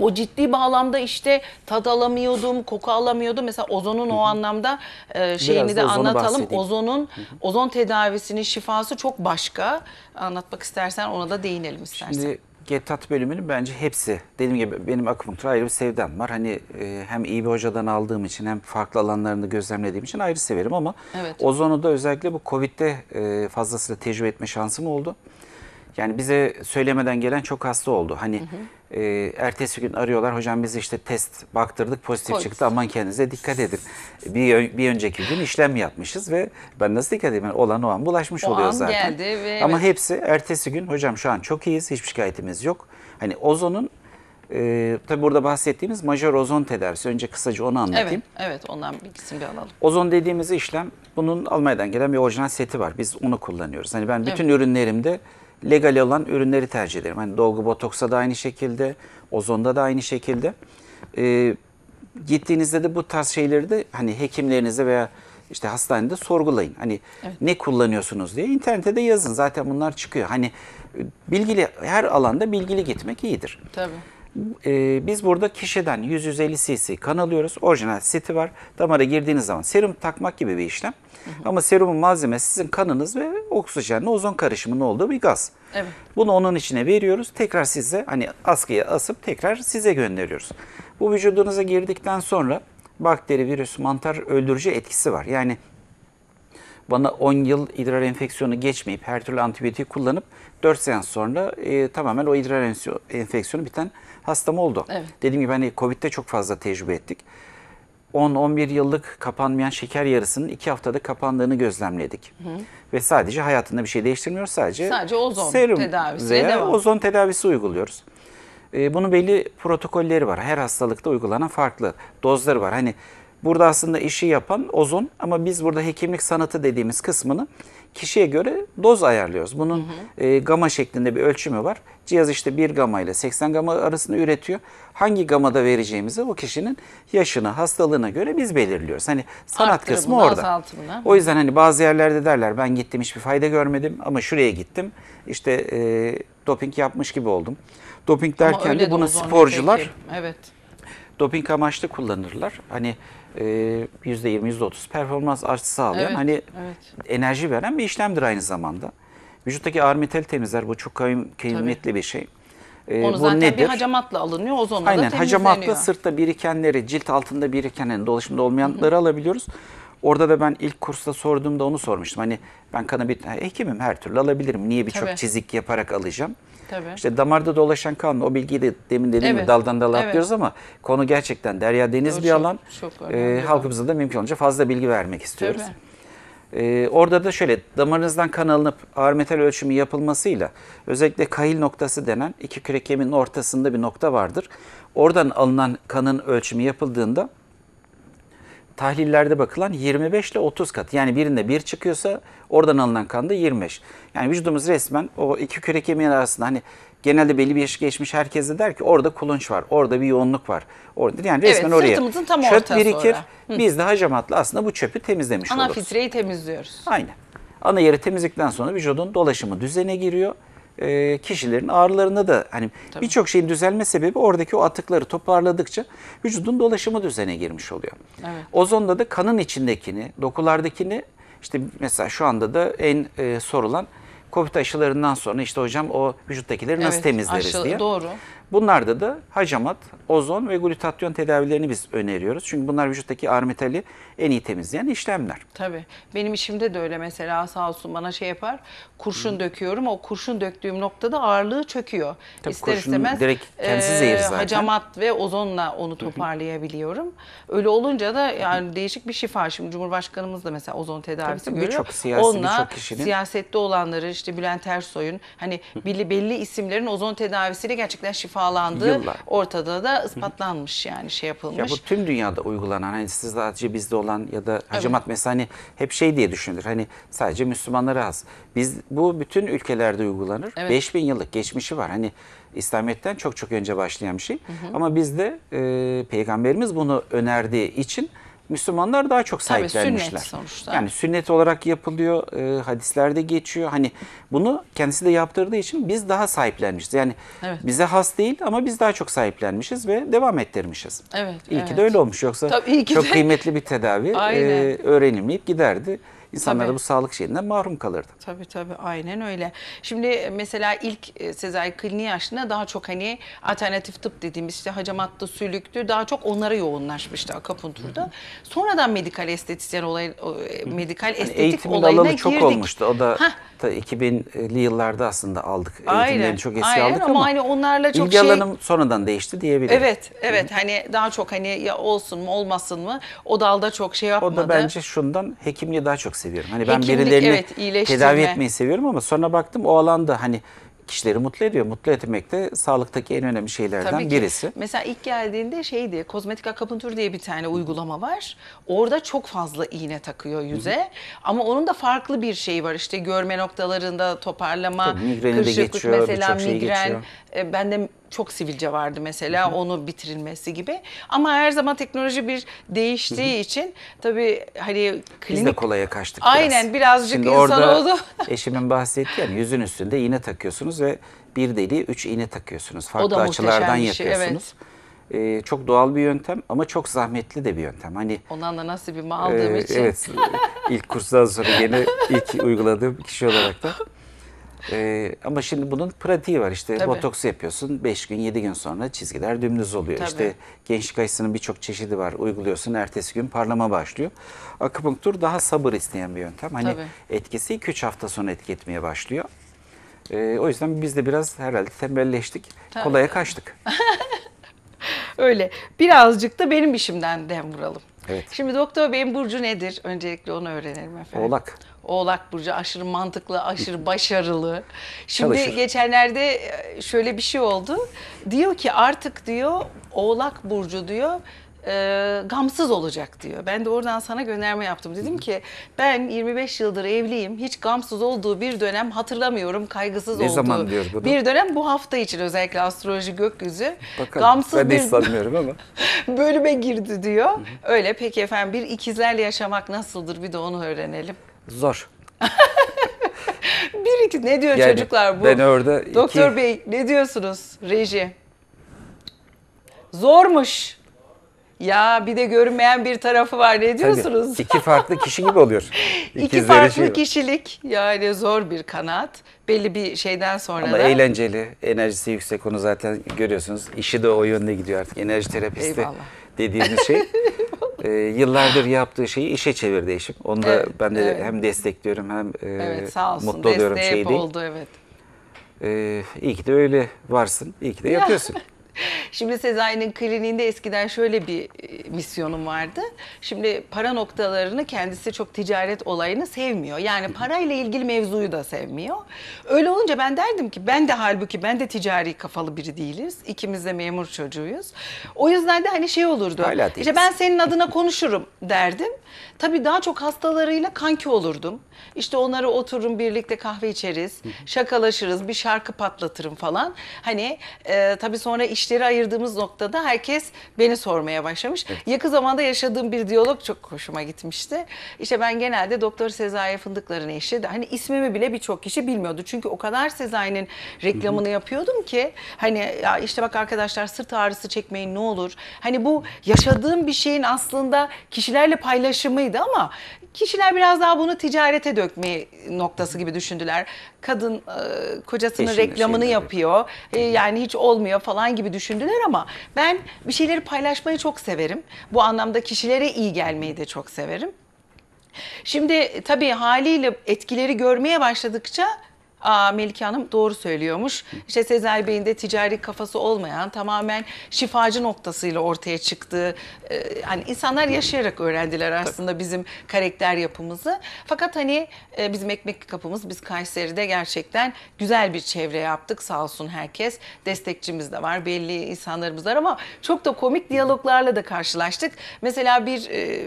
Speaker 1: o ciddi bağlamda işte tad alamıyordum, koku alamıyordum. Mesela ozonun o anlamda e, şeyini de anlatalım. Ozonun ozon tedavisinin şifası çok başka. Anlatmak istersen ona da değinelim istersen. Şimdi
Speaker 2: Gettat bölümünün bence hepsi. Dediğim gibi benim akupunktura ayrı bir sevdam var. Hani e, hem iyi bir hocadan aldığım için hem farklı alanlarını gözlemlediğim için ayrı severim ama evet. ozonu da özellikle bu Covid'de e, fazlasıyla tecrübe etme şansım oldu. Yani bize söylemeden gelen çok hasta oldu. Hani hı hı. E, ertesi gün arıyorlar hocam biz işte test baktırdık pozitif Polis. çıktı aman kendinize dikkat edin. Bir, bir önceki gün işlem yapmışız ve ben nasıl dikkat edeyim? Yani olan o an bulaşmış o oluyor an zaten. Geldi ve Ama evet. hepsi ertesi gün hocam şu an çok iyiyiz hiçbir şikayetimiz yok. Hani ozonun e, tabi burada bahsettiğimiz majör ozon tedavisi. Önce kısaca onu anlatayım.
Speaker 1: Evet, evet ondan bilgisini bir alalım.
Speaker 2: Ozon dediğimiz işlem bunun Almanya'dan gelen bir orijinal seti var. Biz onu kullanıyoruz. Hani ben bütün evet. ürünlerimde legal olan ürünleri tercih ederim. Hani dolgu botoksa da aynı şekilde, ozonda da aynı şekilde. E, gittiğinizde de bu tarz şeyleri de hani hekimlerinize veya işte hastanede sorgulayın. Hani evet. ne kullanıyorsunuz diye internete de yazın. Zaten bunlar çıkıyor. Hani e, bilgili her alanda bilgili gitmek iyidir. Tabii. E, biz burada kişiden 100-150 cc kan alıyoruz. Orijinal seti var. Damara girdiğiniz zaman serum takmak gibi bir işlem. Hı hı. Ama serumun malzemesi sizin kanınız ve oksijenle ozon karışımının olduğu bir gaz. Evet. Bunu onun içine veriyoruz. Tekrar size hani askıya asıp tekrar size gönderiyoruz. Bu vücudunuza girdikten sonra bakteri, virüs, mantar öldürücü etkisi var. Yani bana 10 yıl idrar enfeksiyonu geçmeyip her türlü antibiyotik kullanıp 4 seans sonra e, tamamen o idrar enfeksiyonu biten hastam oldu. Evet. Dediğim gibi hani Covid'de çok fazla tecrübe ettik. 10-11 yıllık kapanmayan şeker yarısının 2 haftada kapandığını gözlemledik. Hı. Ve sadece hayatında bir şey değiştirmiyor Sadece, sadece ozon serum tedavisi veya devam. ozon tedavisi uyguluyoruz. Ee, bunun belli protokolleri var. Her hastalıkta uygulanan farklı dozları var. Hani burada aslında işi yapan ozon ama biz burada hekimlik sanatı dediğimiz kısmını kişiye göre doz ayarlıyoruz. Bunun hı hı. E, gama şeklinde bir ölçümü var. Cihaz işte 1 gama ile 80 gama arasında üretiyor. Hangi gamada vereceğimizi o kişinin yaşını, hastalığına göre biz belirliyoruz. Hani sanat Arttırı kısmı bunu, orada. O yüzden hani bazı yerlerde derler ben gittim hiçbir fayda görmedim ama şuraya gittim. işte e, doping yapmış gibi oldum. Doping derken de bunu sporcular şey evet. doping amaçlı kullanırlar. Hani %20-%30 ee, performans artısı sağlayan evet, hani evet. enerji veren bir işlemdir aynı zamanda. Vücuttaki ağır metal temizler. Bu çok kıymetli Tabii. bir şey. Ee, Onu bu zaten nedir? bir
Speaker 1: hacamatla alınıyor. O Ozonla Aynen, da temizleniyor. Hacamatla
Speaker 2: sırtta birikenleri, cilt altında birikenleri, dolaşımda olmayanları Hı -hı. alabiliyoruz. Orada da ben ilk kursta sorduğumda onu sormuştum. Hani ben kanabit hekimim her türlü alabilirim. Niye birçok çizik yaparak alacağım? Tabii. İşte damarda dolaşan kan o bilgiyi de demin dediğim evet. gibi daldan dala evet. atlıyoruz ama konu gerçekten derya deniz o bir çok, alan. Çok ee, halkımıza da mümkün olunca fazla bilgi vermek istiyoruz. Tabii. Ee, orada da şöyle damarınızdan kan alınıp ağır metal ölçümü yapılmasıyla özellikle kahil noktası denen iki kürek ortasında bir nokta vardır. Oradan alınan kanın ölçümü yapıldığında tahlillerde bakılan 25 ile 30 kat. Yani birinde 1 çıkıyorsa oradan alınan kan da 25. Yani vücudumuz resmen o iki küre kemiğin arasında hani genelde belli bir yaş geçmiş herkese der ki orada kulunç var, orada bir yoğunluk var. Orada yani resmen evet, oraya. Tam Çöp birikir. Sonra. Biz de hacamatla aslında bu çöpü temizlemiş Ana oluruz. Ana
Speaker 1: filtreyi temizliyoruz.
Speaker 2: Aynen. Ana yeri temizlikten sonra vücudun dolaşımı düzene giriyor e, kişilerin ağrılarında da hani birçok şeyin düzelme sebebi oradaki o atıkları toparladıkça vücudun dolaşımı düzene girmiş oluyor. Evet. Ozonda da kanın içindekini, dokulardakini işte mesela şu anda da en e, sorulan COVID aşılarından sonra işte hocam o vücuttakileri evet, nasıl temizleriz aşı, diye. Doğru. Bunlarda da hacamat, ozon ve glutatyon tedavilerini biz öneriyoruz. Çünkü bunlar vücuttaki ağır metali en iyi temizleyen işlemler.
Speaker 1: Tabii. Benim işimde de öyle mesela sağ olsun bana şey yapar. Kurşun hmm. döküyorum. O kurşun döktüğüm noktada ağırlığı çöküyor. Tabii İster istemez direkt kendisi zehir zaten. hacamat ve ozonla onu toparlayabiliyorum. Hı Öyle olunca da yani değişik bir şifa. Şimdi Cumhurbaşkanımız da mesela ozon tedavisi Tabii, görüyor. Birçok siyasi, Onunla birçok kişinin. siyasette olanları işte Bülent Ersoy'un hani belli, belli isimlerin ozon tedavisiyle gerçekten şifa pahalandığı ortada da ispatlanmış yani şey yapılmış. Ya bu
Speaker 2: tüm dünyada uygulanan hani siz sadece bizde olan ya da hacamat evet. mesela hani hep şey diye düşünülür hani sadece Müslümanlara az. Biz bu bütün ülkelerde uygulanır. Evet. 5000 yıllık geçmişi var. Hani İslamiyet'ten çok çok önce başlayan bir şey. Hı hı. Ama bizde e, peygamberimiz bunu önerdiği için Müslümanlar daha çok sahiplenmişler. Tabii sünnet sonuçta. Yani sünnet olarak yapılıyor, e, hadislerde geçiyor. Hani bunu kendisi de yaptırdığı için biz daha sahiplenmişiz. Yani evet. bize has değil ama biz daha çok sahiplenmişiz ve devam ettirmişiz. Evet. İyi evet. ki de öyle olmuş. Yoksa Tabii, iyi ki çok de. kıymetli bir tedavi e, öğrenilmeyip giderdi. İnsanlar tabii. da bu sağlık şeyinden mahrum kalırdı.
Speaker 1: Tabii tabii aynen öyle. Şimdi e, mesela ilk e, sezai kliniği yaşında daha çok hani alternatif tıp dediğimiz işte hacamattı, sülüktü daha çok onlara yoğunlaşmıştı akupunkturda. Sonradan medikal estetisyen olay e, medikal yani estetik eğitimin olayına alanı girdik. çok olmuştu.
Speaker 2: O da 2000'li yıllarda aslında aldık. Aynen. çok eski aynen, aldık ama, ama
Speaker 1: hani onlarla çok ilgi şey... alanım
Speaker 2: sonradan değişti diyebilirim. Evet,
Speaker 1: evet. Hı. Hani daha çok hani ya olsun mu olmasın mı o dalda çok şey yapmadı. O da bence
Speaker 2: şundan hekimliği daha çok seviyorum. Hani ben Hekimlik, birilerini evet, tedavi etmeyi seviyorum ama sonra baktım o alanda hani kişileri mutlu ediyor. Mutlu etmek de sağlıktaki en önemli şeylerden Tabii ki. birisi. Mesela
Speaker 1: ilk geldiğinde şeydi kozmetik akupunktur diye bir tane uygulama var. Orada çok fazla iğne takıyor yüze. Hı hı. Ama onun da farklı bir şey var. İşte görme noktalarında toparlama, Tabii, kırışıklık geçiyor, mesela şey migren. Şey geçiyor. E, ben de çok sivilce vardı mesela Hı -hı. onu bitirilmesi gibi. Ama her zaman teknoloji bir değiştiği Hı -hı. için tabii hani klinik... Biz de
Speaker 2: kolaya kaçtık Aynen,
Speaker 1: biraz. birazcık Şimdi orada oldu.
Speaker 2: eşimin bahsettiği yani yüzün üstünde iğne takıyorsunuz ve bir deli üç iğne takıyorsunuz. Farklı açılardan şey, yapıyorsunuz. Evet ee, çok doğal bir yöntem ama çok zahmetli de bir yöntem. Hani
Speaker 1: ondan da mal aldığım e, için. Evet.
Speaker 2: ilk kursdan sonra yeni ilk uyguladığım kişi olarak da. Ee, ama şimdi bunun pratiği var işte Tabii. botoks yapıyorsun 5 gün 7 gün sonra çizgiler dümdüz oluyor. Tabii. İşte gençlik aşısının birçok çeşidi var uyguluyorsun ertesi gün parlama başlıyor. Akupunktur daha sabır isteyen bir yöntem. Hani Tabii. etkisi 2-3 hafta sonra etki etmeye başlıyor. Ee, o yüzden biz de biraz herhalde tembelleştik Tabii. kolaya kaçtık. Öyle
Speaker 1: birazcık da benim işimden dem vuralım. Evet. Şimdi doktor beyim burcu nedir? Öncelikle onu öğrenelim efendim. Oğlak. Oğlak burcu aşırı mantıklı, aşırı başarılı. Şimdi Çalışır. geçenlerde e, şöyle bir şey oldu. Diyor ki artık diyor Oğlak burcu diyor e, gamsız olacak diyor. Ben de oradan sana gönderme yaptım. Dedim ki ben 25 yıldır evliyim. Hiç gamsız olduğu bir dönem hatırlamıyorum. Kaygısız ne olduğu zaman diyor bunu? bir dönem bu hafta için özellikle astroloji gökyüzü. Bakalım, gamsız ben bir... hiç sanmıyorum ama. bölüme girdi diyor. Öyle peki efendim bir ikizlerle yaşamak nasıldır bir de onu öğrenelim. Zor. bir iki ne diyor yani, çocuklar bu? Ben orada Doktor Bey ne diyorsunuz reji? Zormuş. Ya bir de görünmeyen bir tarafı var. Ne diyorsunuz?
Speaker 2: Tabii, iki farklı kişi gibi oluyor. İki farklı şey
Speaker 1: kişilik. Yani zor bir kanat. Belli bir şeyden sonra Ama da. eğlenceli,
Speaker 2: enerjisi yüksek. Onu zaten görüyorsunuz. İşi de o yönde gidiyor artık. Enerji terapisti Eyvallah. dediğimiz şey. e, yıllardır yaptığı şeyi işe çevirdi eşim. Onu da evet, ben de evet. hem destekliyorum hem e, evet, sağ olsun. mutlu oluyorum. Desteği şey değil. oldu evet. E, iyi ki de öyle varsın. İyi ki de yapıyorsun.
Speaker 1: Şimdi Sezai'nin kliniğinde eskiden şöyle bir e, misyonum vardı. Şimdi para noktalarını kendisi çok ticaret olayını sevmiyor. Yani parayla ilgili mevzuyu da sevmiyor. Öyle olunca ben derdim ki ben de halbuki ben de ticari kafalı biri değiliz. İkimiz de memur çocuğuyuz. O yüzden de hani şey olurdu. Hala İşte ben senin adına konuşurum derdim. Tabii daha çok hastalarıyla kanki olurdum. İşte onları otururum birlikte kahve içeriz, şakalaşırız, bir şarkı patlatırım falan. Hani e, tabii sonra işleri ayırdığımız noktada herkes beni sormaya başlamış. Evet. Yakın zamanda yaşadığım bir diyalog çok hoşuma gitmişti. İşte ben genelde Doktor Sezai Fındıklar'ın eşi, hani ismimi bile birçok kişi bilmiyordu. Çünkü o kadar Sezai'nin reklamını yapıyordum ki hani ya işte bak arkadaşlar sırt ağrısı çekmeyin ne olur. Hani bu yaşadığım bir şeyin aslında kişilerle paylaşımıydı haklıydı ama kişiler biraz daha bunu ticarete dökmeyi noktası gibi düşündüler. Kadın e, kocasının Eşini, reklamını yapıyor. E, yani hiç olmuyor falan gibi düşündüler ama ben bir şeyleri paylaşmayı çok severim. Bu anlamda kişilere iyi gelmeyi de çok severim. Şimdi tabii haliyle etkileri görmeye başladıkça Aa, Melike Hanım doğru söylüyormuş. İşte Sezai Bey'in de ticari kafası olmayan tamamen şifacı noktasıyla ortaya çıktığı e, hani insanlar yaşayarak öğrendiler aslında bizim karakter yapımızı. Fakat hani e, bizim ekmek kapımız biz Kayseri'de gerçekten güzel bir çevre yaptık sağ olsun herkes. Destekçimiz de var belli insanlarımız var ama çok da komik diyaloglarla da karşılaştık. Mesela bir e,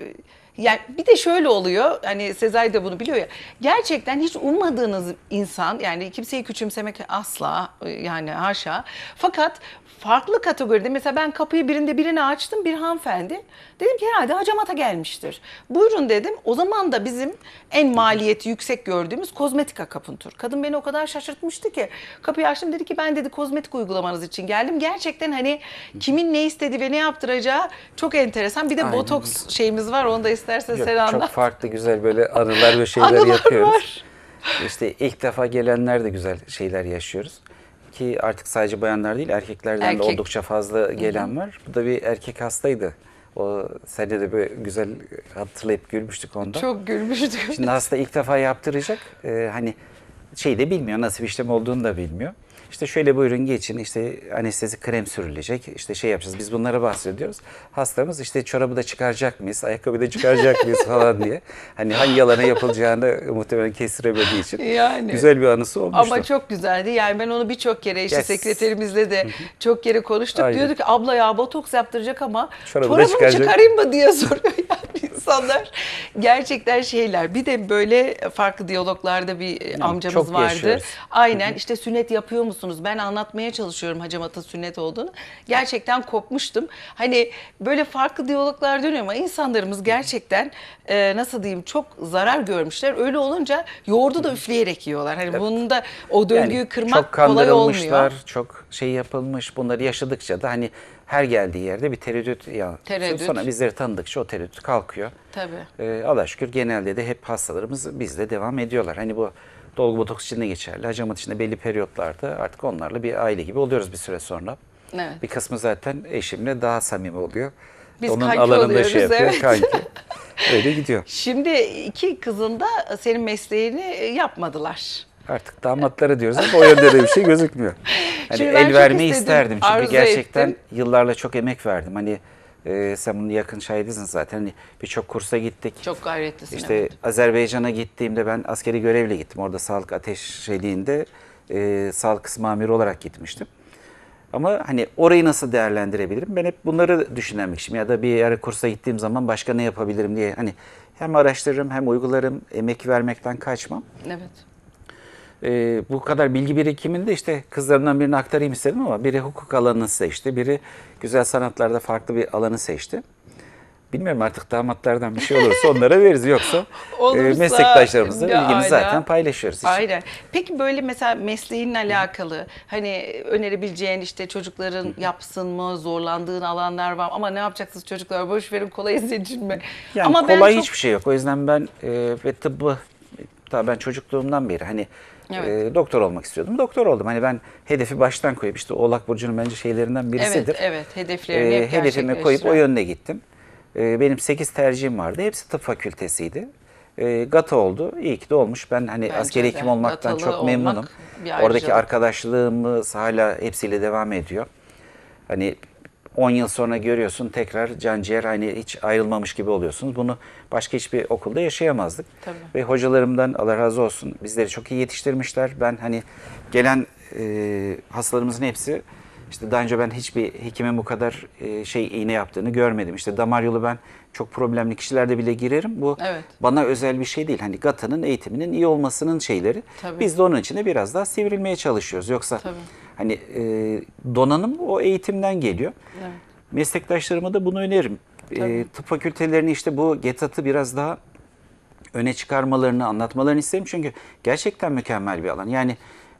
Speaker 1: yani bir de şöyle oluyor. Hani Sezai de bunu biliyor ya. Gerçekten hiç ummadığınız insan yani kimseyi küçümsemek asla e, yani haşa. Fakat farklı kategoride mesela ben kapıyı birinde birini açtım bir hanımefendi. Dedim ki herhalde hacamata gelmiştir. Buyurun dedim. O zaman da bizim en maliyeti yüksek gördüğümüz kozmetika kapıntır. Kadın beni o kadar şaşırtmıştı ki kapıyı açtım dedi ki ben dedi kozmetik uygulamanız için geldim. Gerçekten hani kimin ne istedi ve ne yaptıracağı çok enteresan. Bir de Aynen. botoks şeyimiz var onu da istersen sen anlat. Çok
Speaker 2: farklı güzel böyle anılar ve şeyler anılar yapıyoruz. Var. İşte ilk defa gelenler de güzel şeyler yaşıyoruz. Ki artık sadece bayanlar değil erkeklerden Erkek. de oldukça fazla gelen var. Bu da bir erkek hastaydı. O senle de böyle güzel hatırlayıp gülmüştük onda. Çok gülmüştük. Şimdi hasta ilk defa yaptıracak. Ee, hani şey de bilmiyor nasıl bir işlem olduğunu da bilmiyor. İşte şöyle buyurun geçin işte anestezi krem sürülecek işte şey yapacağız biz bunlara bahsediyoruz. Hastamız işte çorabı da çıkaracak mıyız ayakkabı da çıkaracak mıyız falan diye. Hani hangi yalana yapılacağını muhtemelen kestiremediği için yani, güzel bir anısı olmuştu. Ama
Speaker 1: çok güzeldi yani ben onu birçok kere işte yes. sekreterimizle de çok kere konuştuk. Aynen. Diyorduk ki abla ya botoks yaptıracak ama çorabı çorabımı çıkarayım mı diye soruyor yani insanlar. Gerçekten şeyler bir de böyle farklı diyaloglarda bir e, yani, amcamız vardı. Yaşıyoruz. Aynen işte sünnet yapıyor musun? musunuz? Ben anlatmaya çalışıyorum hacamata sünnet olduğunu. Gerçekten kopmuştum. Hani böyle farklı diyaloglar dönüyor ama insanlarımız gerçekten e, nasıl diyeyim çok zarar görmüşler. Öyle olunca yoğurdu da üfleyerek yiyorlar. Hani evet. bunun da o döngüyü yani kırmak kolay olmuyor. Çok kandırılmışlar,
Speaker 2: çok şey yapılmış. Bunları yaşadıkça da hani her geldiği yerde bir tereddüt ya. Tereddüt. Sonra bizleri tanıdıkça o tereddüt kalkıyor. Tabii. Ee, Allah şükür genelde de hep hastalarımız bizde devam ediyorlar. Hani bu Dolgu botoks için de geçerli. Hacamat için de belli periyotlarda artık onlarla bir aile gibi oluyoruz bir süre sonra. Evet. Bir kısmı zaten eşimle daha samimi oluyor. Biz Onun kanki alanında oluyoruz, şey yapıyor evet. kanki. Öyle gidiyor.
Speaker 1: Şimdi iki kızın da senin mesleğini e, yapmadılar.
Speaker 2: Artık damatları diyoruz ama o yönde de bir şey gözükmüyor. Hani el vermeyi isterdim çünkü gerçekten ettim. yıllarla çok emek verdim. Hani ee, sen bunu yakın şahidisin zaten. Hani birçok kursa gittik. Çok gayretlisin. İşte evet. Azerbaycan'a gittiğimde ben askeri görevle gittim. Orada sağlık ateşeliğinde e, sağlık kısmı amiri olarak gitmiştim. Ama hani orayı nasıl değerlendirebilirim? Ben hep bunları düşünen bir Ya da bir yere kursa gittiğim zaman başka ne yapabilirim diye. Hani hem araştırırım hem uygularım. Emek vermekten kaçmam. Evet e, bu kadar bilgi birikiminde işte kızlarından birini aktarayım istedim ama biri hukuk alanını seçti, biri güzel sanatlarda farklı bir alanı seçti. Bilmiyorum artık damatlardan bir şey olursa onlara veririz. Yoksa Olursa, e, meslektaşlarımızla ya, ilgimizi zaten paylaşıyoruz. Işte. Aynen.
Speaker 1: Peki böyle mesela mesleğinle alakalı hani önerebileceğin işte çocukların yapsın mı zorlandığın alanlar var ama ne yapacaksınız çocuklar boş verin kolay seçin mi? Yani ama kolay çok... hiçbir
Speaker 2: şey yok. O yüzden ben e, ve tıbbı ta ben çocukluğumdan beri hani Evet. E, doktor olmak istiyordum. Doktor oldum. Hani ben hedefi baştan koyup işte Oğlak Burcu'nun bence şeylerinden birisidir.
Speaker 1: Evet, evet. Hedeflerini e, Hedefimi koyup o yönde
Speaker 2: gittim. E, benim 8 tercihim vardı. Hepsi tıp fakültesiydi. E, GATA oldu. İyi ki de olmuş. Ben hani Bence askeri hekim olmaktan Gatalı çok memnunum. Oradaki arkadaşlığımız hala hepsiyle devam ediyor. Hani 10 yıl sonra görüyorsun tekrar canciğer hani hiç ayrılmamış gibi oluyorsunuz. Bunu başka hiçbir okulda yaşayamazdık. Tabii. Ve hocalarımdan Allah razı olsun bizleri çok iyi yetiştirmişler. Ben hani gelen e, hastalarımızın hepsi işte daha önce ben hiçbir hekimin bu kadar e, şey iğne yaptığını görmedim. İşte damar yolu ben çok problemli kişilerde bile girerim. Bu evet. bana özel bir şey değil. Hani GATA'nın eğitiminin iyi olmasının şeyleri. Tabii. Biz de onun içinde biraz daha sivrilmeye çalışıyoruz. Yoksa Tabii. hani e, donanım o eğitimden geliyor. Evet. Meslektaşlarıma da bunu öneririm. E, tıp fakültelerini işte bu GETAT'ı biraz daha öne çıkarmalarını, anlatmalarını isterim. Çünkü gerçekten mükemmel bir alan. Yani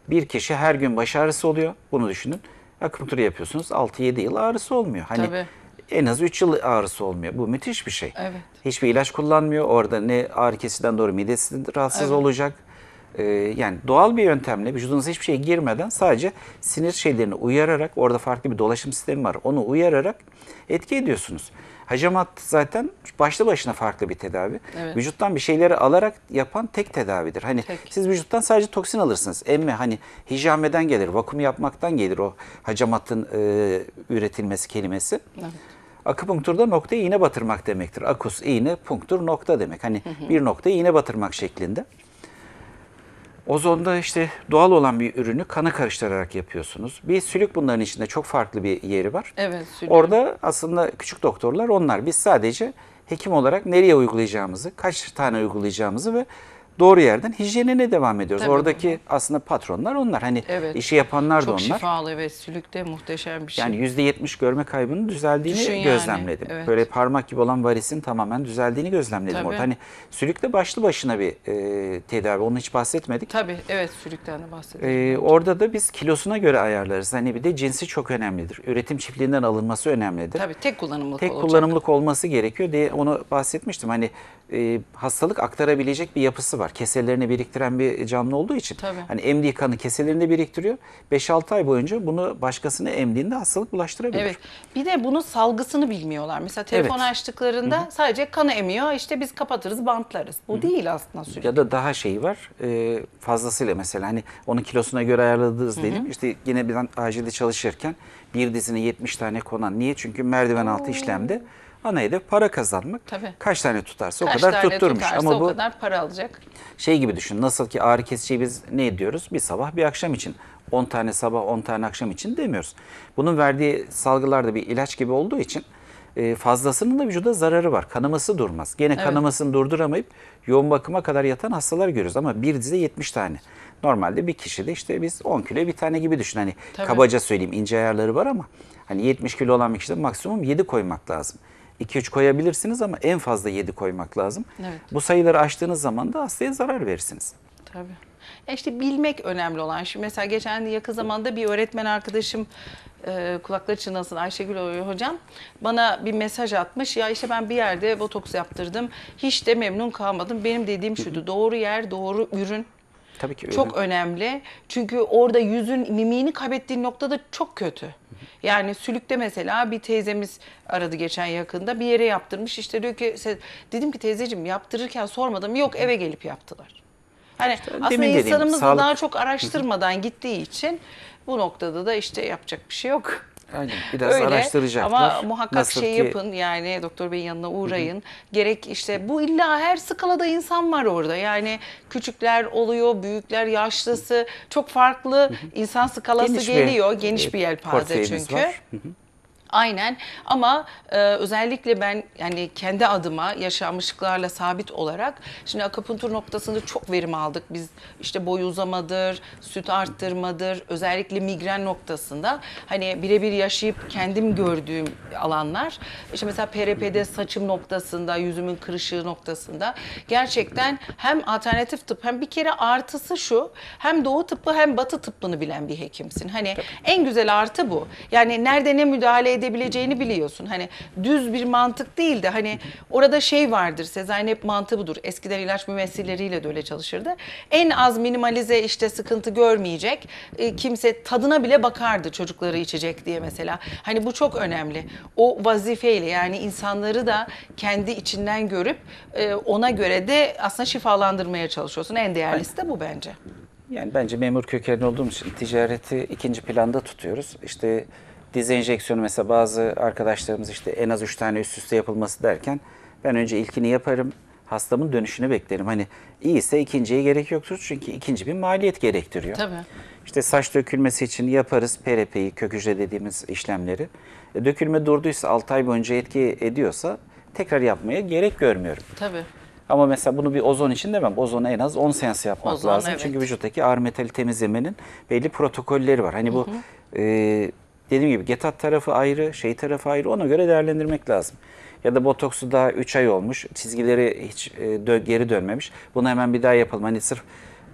Speaker 2: bir kişi her gün baş ağrısı oluyor. Bunu düşünün. Akupunktur yapıyorsunuz. 6-7 yıl ağrısı olmuyor. Hani Tabii en az 3 yıl ağrısı olmuyor. Bu müthiş bir şey. Evet. Hiçbir ilaç kullanmıyor. Orada ne ağrı kesicinden doğru midesi rahatsız evet. olacak. Ee, yani doğal bir yöntemle vücudunuza hiçbir şey girmeden sadece sinir şeylerini uyararak orada farklı bir dolaşım sistemi var. Onu uyararak etki ediyorsunuz. Hacamat zaten başlı başına farklı bir tedavi. Evet. Vücuttan bir şeyleri alarak yapan tek tedavidir. Hani tek. siz vücuttan sadece toksin alırsınız. Emme hani hijameden gelir, vakum yapmaktan gelir o hacamatın e, üretilmesi kelimesi. Evet. Akupunkturda noktayı iğne batırmak demektir. Akus iğne, punktur nokta demek. Hani hı hı. bir noktayı iğne batırmak şeklinde. Ozonda işte doğal olan bir ürünü kana karıştırarak yapıyorsunuz. Bir sülük bunların içinde çok farklı bir yeri var. Evet, sülük. Orada aslında küçük doktorlar onlar. Biz sadece hekim olarak nereye uygulayacağımızı, kaç tane uygulayacağımızı ve doğru yerden hijyenine devam ediyoruz. Tabii. Oradaki aslında patronlar onlar. Hani evet. işi yapanlar Çok da onlar. Çok
Speaker 1: şifalı ve sülükte muhteşem bir şey. Yani
Speaker 2: %70 görme kaybının düzeldiğini Düşün gözlemledim. Yani. Evet. Böyle parmak gibi olan varisin tamamen düzeldiğini gözlemledim Tabii. orada. Hani sülük de başlı başına bir e, tedavi. Onu hiç bahsetmedik. Tabii
Speaker 1: evet sülükten de bahsettik. E,
Speaker 2: orada da biz kilosuna göre ayarlarız. Hani bir de cinsi çok önemlidir. Üretim çiftliğinden alınması önemlidir. Tabii
Speaker 1: tek kullanımlık
Speaker 2: Tek olacak. kullanımlık olması gerekiyor diye onu bahsetmiştim. Hani e, hastalık aktarabilecek bir yapısı var var. Keselerini biriktiren bir canlı olduğu için. Tabii. Hani emdiği kanı keselerinde biriktiriyor. 5-6 ay boyunca bunu başkasına emdiğinde hastalık bulaştırabilir. Evet.
Speaker 1: Bir de bunun salgısını bilmiyorlar. Mesela telefon evet. açtıklarında Hı-hı. sadece kanı emiyor. İşte biz kapatırız, bantlarız. Bu Hı-hı. değil
Speaker 2: aslında sürekli. Ya da daha şey var. E, fazlasıyla mesela hani onun kilosuna göre ayarladığız dedim. İşte yine bir acilde çalışırken bir dizine 70 tane konan. Niye? Çünkü merdiven altı Oo. işlemde Ana para kazanmak. Tabii. Kaç tane tutarsa Kaç o kadar tane tutturmuş. Ama bu o
Speaker 1: kadar para alacak.
Speaker 2: Şey gibi düşün. Nasıl ki ağrı kesiciyi biz ne ediyoruz? Bir sabah bir akşam için. 10 tane sabah 10 tane akşam için demiyoruz. Bunun verdiği salgılar da bir ilaç gibi olduğu için e, fazlasının da vücuda zararı var. Kanaması durmaz. Gene evet. kanamasını durduramayıp yoğun bakıma kadar yatan hastalar görüyoruz ama bir dize 70 tane. Normalde bir kişide işte biz 10 kilo bir tane gibi düşün. Hani Tabii. kabaca söyleyeyim ince ayarları var ama hani 70 kilo olan bir kişide maksimum 7 koymak lazım. 2-3 koyabilirsiniz ama en fazla 7 koymak lazım. Evet. Bu sayıları aştığınız zaman da hastaya zarar verirsiniz.
Speaker 1: Tabii. E işte bilmek önemli olan. Şimdi şey. mesela geçen yakın zamanda bir öğretmen arkadaşım e, kulakları çınlasın Ayşegül hocam bana bir mesaj atmış. Ya işte ben bir yerde botoks yaptırdım. Hiç de memnun kalmadım. Benim dediğim şuydu. Doğru yer, doğru ürün, Tabii ki. Çok öyle. önemli. Çünkü orada yüzün mimiğini kaybettiğin noktada çok kötü. Yani sülükte mesela bir teyzemiz aradı geçen yakında bir yere yaptırmış. İşte diyor ki dedim ki teyzeciğim yaptırırken sormadım. Yok eve gelip yaptılar. Hani işte aslında dediğim, insanımız sağlık... daha çok araştırmadan gittiği için bu noktada da işte yapacak bir şey yok.
Speaker 2: Aynen. Biraz Öyle. araştıracaklar. Ama muhakkak Nasıl şey ki... yapın
Speaker 1: yani doktor beyin yanına uğrayın. Hı hı. Gerek işte bu illa her skalada insan var orada. Yani küçükler oluyor, büyükler, yaşlısı çok farklı hı hı. insan skalası Geniş geliyor. Bir, Geniş e, bir yelpaze çünkü. Var. Hı hı. Aynen ama e, özellikle ben yani kendi adıma yaşanmışlıklarla sabit olarak şimdi akupunktur noktasında çok verim aldık. Biz işte boy uzamadır, süt arttırmadır, özellikle migren noktasında hani birebir yaşayıp kendim gördüğüm alanlar. işte mesela PRP'de saçım noktasında, yüzümün kırışığı noktasında gerçekten hem alternatif tıp hem bir kere artısı şu hem doğu tıbbı hem batı tıbbını bilen bir hekimsin. Hani en güzel artı bu. Yani nerede ne müdahale edildiğini edebileceğini biliyorsun. Hani düz bir mantık değil de hani orada şey vardır. Sezai'nin hep mantığı budur. Eskiden ilaç mümessilleriyle de öyle çalışırdı. En az minimalize işte sıkıntı görmeyecek. E, kimse tadına bile bakardı çocukları içecek diye mesela. Hani bu çok önemli. O vazifeyle yani insanları da kendi içinden görüp e, ona göre de aslında şifalandırmaya çalışıyorsun. En değerlisi de bu bence.
Speaker 2: Yani bence memur kökenli olduğum için ticareti ikinci planda tutuyoruz. İşte Diz enjeksiyonu mesela bazı arkadaşlarımız işte en az 3 tane üst üste yapılması derken ben önce ilkini yaparım. Hastamın dönüşünü beklerim. Hani iyiyse ikinciye gerek yoktur. Çünkü ikinci bir maliyet gerektiriyor. Tabii. İşte saç dökülmesi için yaparız PRP'yi, kök hücre dediğimiz işlemleri. E, dökülme durduysa 6 ay boyunca etki ediyorsa tekrar yapmaya gerek görmüyorum. Tabii. Ama mesela bunu bir ozon için demem. Ozonu en az 10 seans yapmak ozon, lazım. Evet. Çünkü vücuttaki ağır metali temizlemenin belli protokolleri var. Hani bu hı hı. E, dediğim gibi getat tarafı ayrı, şey tarafı ayrı. Ona göre değerlendirmek lazım. Ya da botoksu daha 3 ay olmuş, çizgileri hiç e, dö geri dönmemiş. Bunu hemen bir daha yapalım. Hani sırf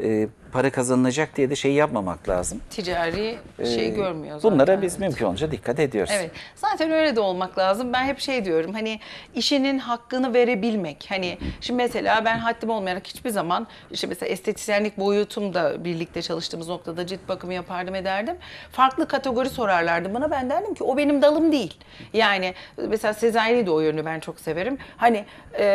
Speaker 2: e, para kazanılacak diye de şey yapmamak lazım.
Speaker 1: Ticari şey ee, görmüyor zaten.
Speaker 2: Bunlara biz evet. mümkün olunca dikkat ediyoruz. Evet.
Speaker 1: Zaten öyle de olmak lazım. Ben hep şey diyorum hani işinin hakkını verebilmek. Hani şimdi mesela ben haddim olmayarak hiçbir zaman işte mesela estetisyenlik boyutumda birlikte çalıştığımız noktada cilt bakımı yapardım ederdim. Farklı kategori sorarlardı bana. Ben derdim ki o benim dalım değil. Yani mesela Sezai'yi de o yönü ben çok severim. Hani e,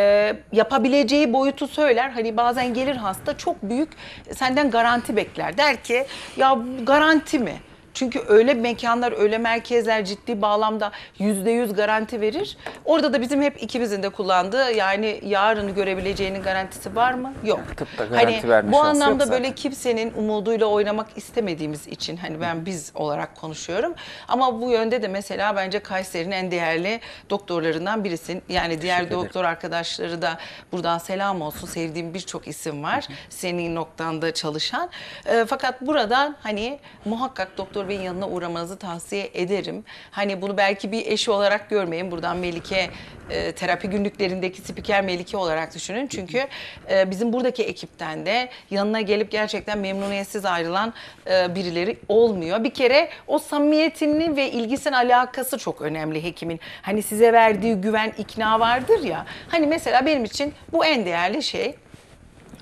Speaker 1: yapabileceği boyutu söyler. Hani bazen gelir hasta çok büyük senden garanti bekler. Der ki ya garanti mi? Çünkü öyle mekanlar, öyle merkezler ciddi bağlamda yüzde yüz garanti verir. Orada da bizim hep ikimizin de kullandığı yani yarını görebileceğinin garantisi var mı? Yok. Tıpta hani garanti hani, vermiş Bu anlamda böyle kimsenin umuduyla oynamak istemediğimiz için hani ben biz olarak konuşuyorum. Ama bu yönde de mesela bence Kayseri'nin en değerli doktorlarından birisin. Yani diğer doktor arkadaşları da buradan selam olsun. Sevdiğim birçok isim var. Senin noktanda çalışan. E, fakat buradan hani muhakkak doktor psikologun yanına uğramanızı tavsiye ederim. Hani bunu belki bir eşi olarak görmeyin. Buradan Melike e, terapi günlüklerindeki spiker Melike olarak düşünün. Çünkü e, bizim buradaki ekipten de yanına gelip gerçekten memnuniyetsiz ayrılan e, birileri olmuyor. Bir kere o samimiyetinin ve ilgisin alakası çok önemli hekimin. Hani size verdiği güven, ikna vardır ya. Hani mesela benim için bu en değerli şey.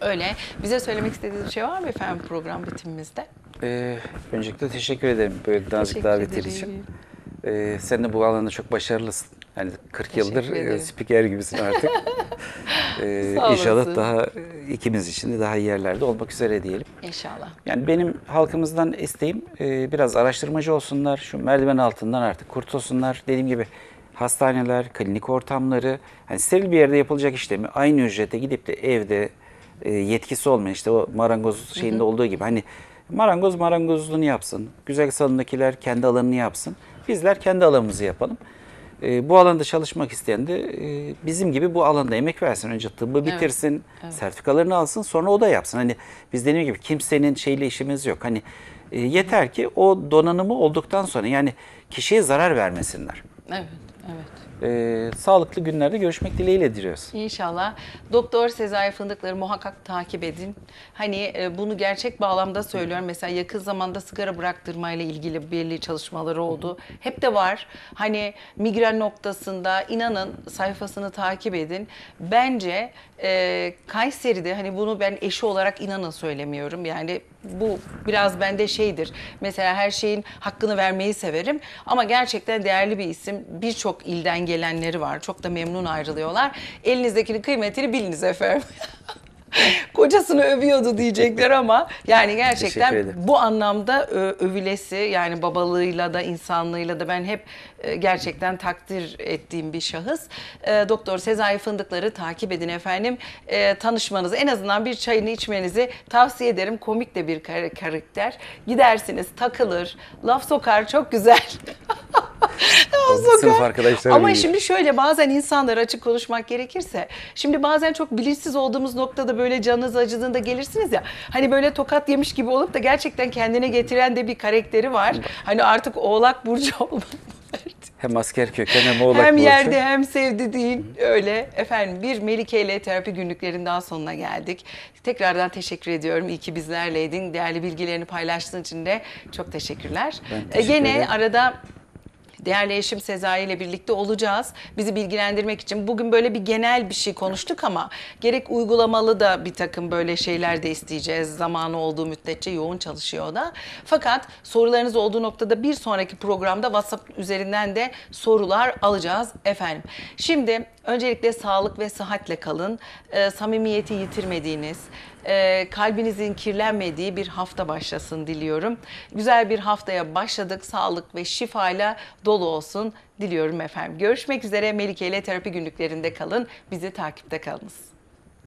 Speaker 1: Öyle. Bize söylemek istediğiniz bir şey var mı efendim program bitimimizde?
Speaker 2: Ee, öncelikle teşekkür ederim böyle nazik davetler için. Ee, sen de bu alanda çok başarılısın. Yani 40 yıldır e, ederim. spiker gibisin artık. ee, inşallah daha ikimiz için de daha iyi yerlerde olmak üzere diyelim. İnşallah. Yani benim halkımızdan isteğim e, biraz araştırmacı olsunlar. Şu merdiven altından artık kurtulsunlar. Dediğim gibi hastaneler, klinik ortamları, hani steril bir yerde yapılacak işlemi aynı ücrete gidip de evde e, yetkisi olmayan işte o marangoz şeyinde hı hı. olduğu gibi hani Marangoz marangozluğunu yapsın. Güzel salındakiler kendi alanını yapsın. Bizler kendi alanımızı yapalım. E, bu alanda çalışmak isteyen de e, bizim gibi bu alanda emek versin. Önce tıbbı bitirsin, evet, evet. sertifikalarını alsın sonra o da yapsın. Hani biz dediğim gibi kimsenin şeyle işimiz yok. Hani e, yeter ki o donanımı olduktan sonra yani kişiye zarar vermesinler.
Speaker 1: Evet, evet
Speaker 2: e, sağlıklı günlerde görüşmek dileğiyle diliyoruz.
Speaker 1: İnşallah. Doktor Sezai Fındıkları muhakkak takip edin. Hani e, bunu gerçek bağlamda söylüyorum. Mesela yakın zamanda sigara bıraktırmayla ilgili belli çalışmaları oldu. Hep de var. Hani migren noktasında inanın sayfasını takip edin. Bence e, Kayseri'de hani bunu ben eşi olarak inanın söylemiyorum. Yani bu biraz bende şeydir. Mesela her şeyin hakkını vermeyi severim ama gerçekten değerli bir isim. Birçok ilden gelenleri var. Çok da memnun ayrılıyorlar. Elinizdekinin kıymetini biliniz efendim. kocasını övüyordu diyecekler ama yani gerçekten bu anlamda e, övülesi yani babalığıyla da insanlığıyla da ben hep e, gerçekten takdir ettiğim bir şahıs. E, doktor Sezai Fındıkları takip edin efendim. Tanışmanızı en azından bir çayını içmenizi tavsiye ederim. Komik de bir karakter. Gidersiniz takılır, laf sokar çok güzel.
Speaker 2: o Sınıf arkadaşlarım Ama gibi. şimdi
Speaker 1: şöyle bazen insanlar açık konuşmak gerekirse. Şimdi bazen çok bilinçsiz olduğumuz noktada böyle canınız acıdığında gelirsiniz ya. Hani böyle tokat yemiş gibi olup da gerçekten kendine getiren de bir karakteri var. Hani artık oğlak burcu olmak.
Speaker 2: Hem asker köken hem oğlak Hem yerde
Speaker 1: hem sevdi sevdiğin öyle. Efendim bir Melike ile terapi günlüklerinin daha sonuna geldik. Tekrardan teşekkür ediyorum. İyi ki bizlerleydin. Değerli bilgilerini paylaştığın için de çok teşekkürler. Ben e, teşekkür Gene ederim. arada Değerli eşim Sezai ile birlikte olacağız. Bizi bilgilendirmek için bugün böyle bir genel bir şey konuştuk ama gerek uygulamalı da bir takım böyle şeyler de isteyeceğiz. Zamanı olduğu müddetçe yoğun çalışıyor da. Fakat sorularınız olduğu noktada bir sonraki programda WhatsApp üzerinden de sorular alacağız efendim. Şimdi öncelikle sağlık ve sıhhatle kalın. E, samimiyeti yitirmediğiniz, e, kalbinizin kirlenmediği bir hafta başlasın diliyorum. Güzel bir haftaya başladık. Sağlık ve şifayla dolu olsun diliyorum efendim. Görüşmek üzere Melike ile terapi günlüklerinde kalın. Bizi takipte kalınız.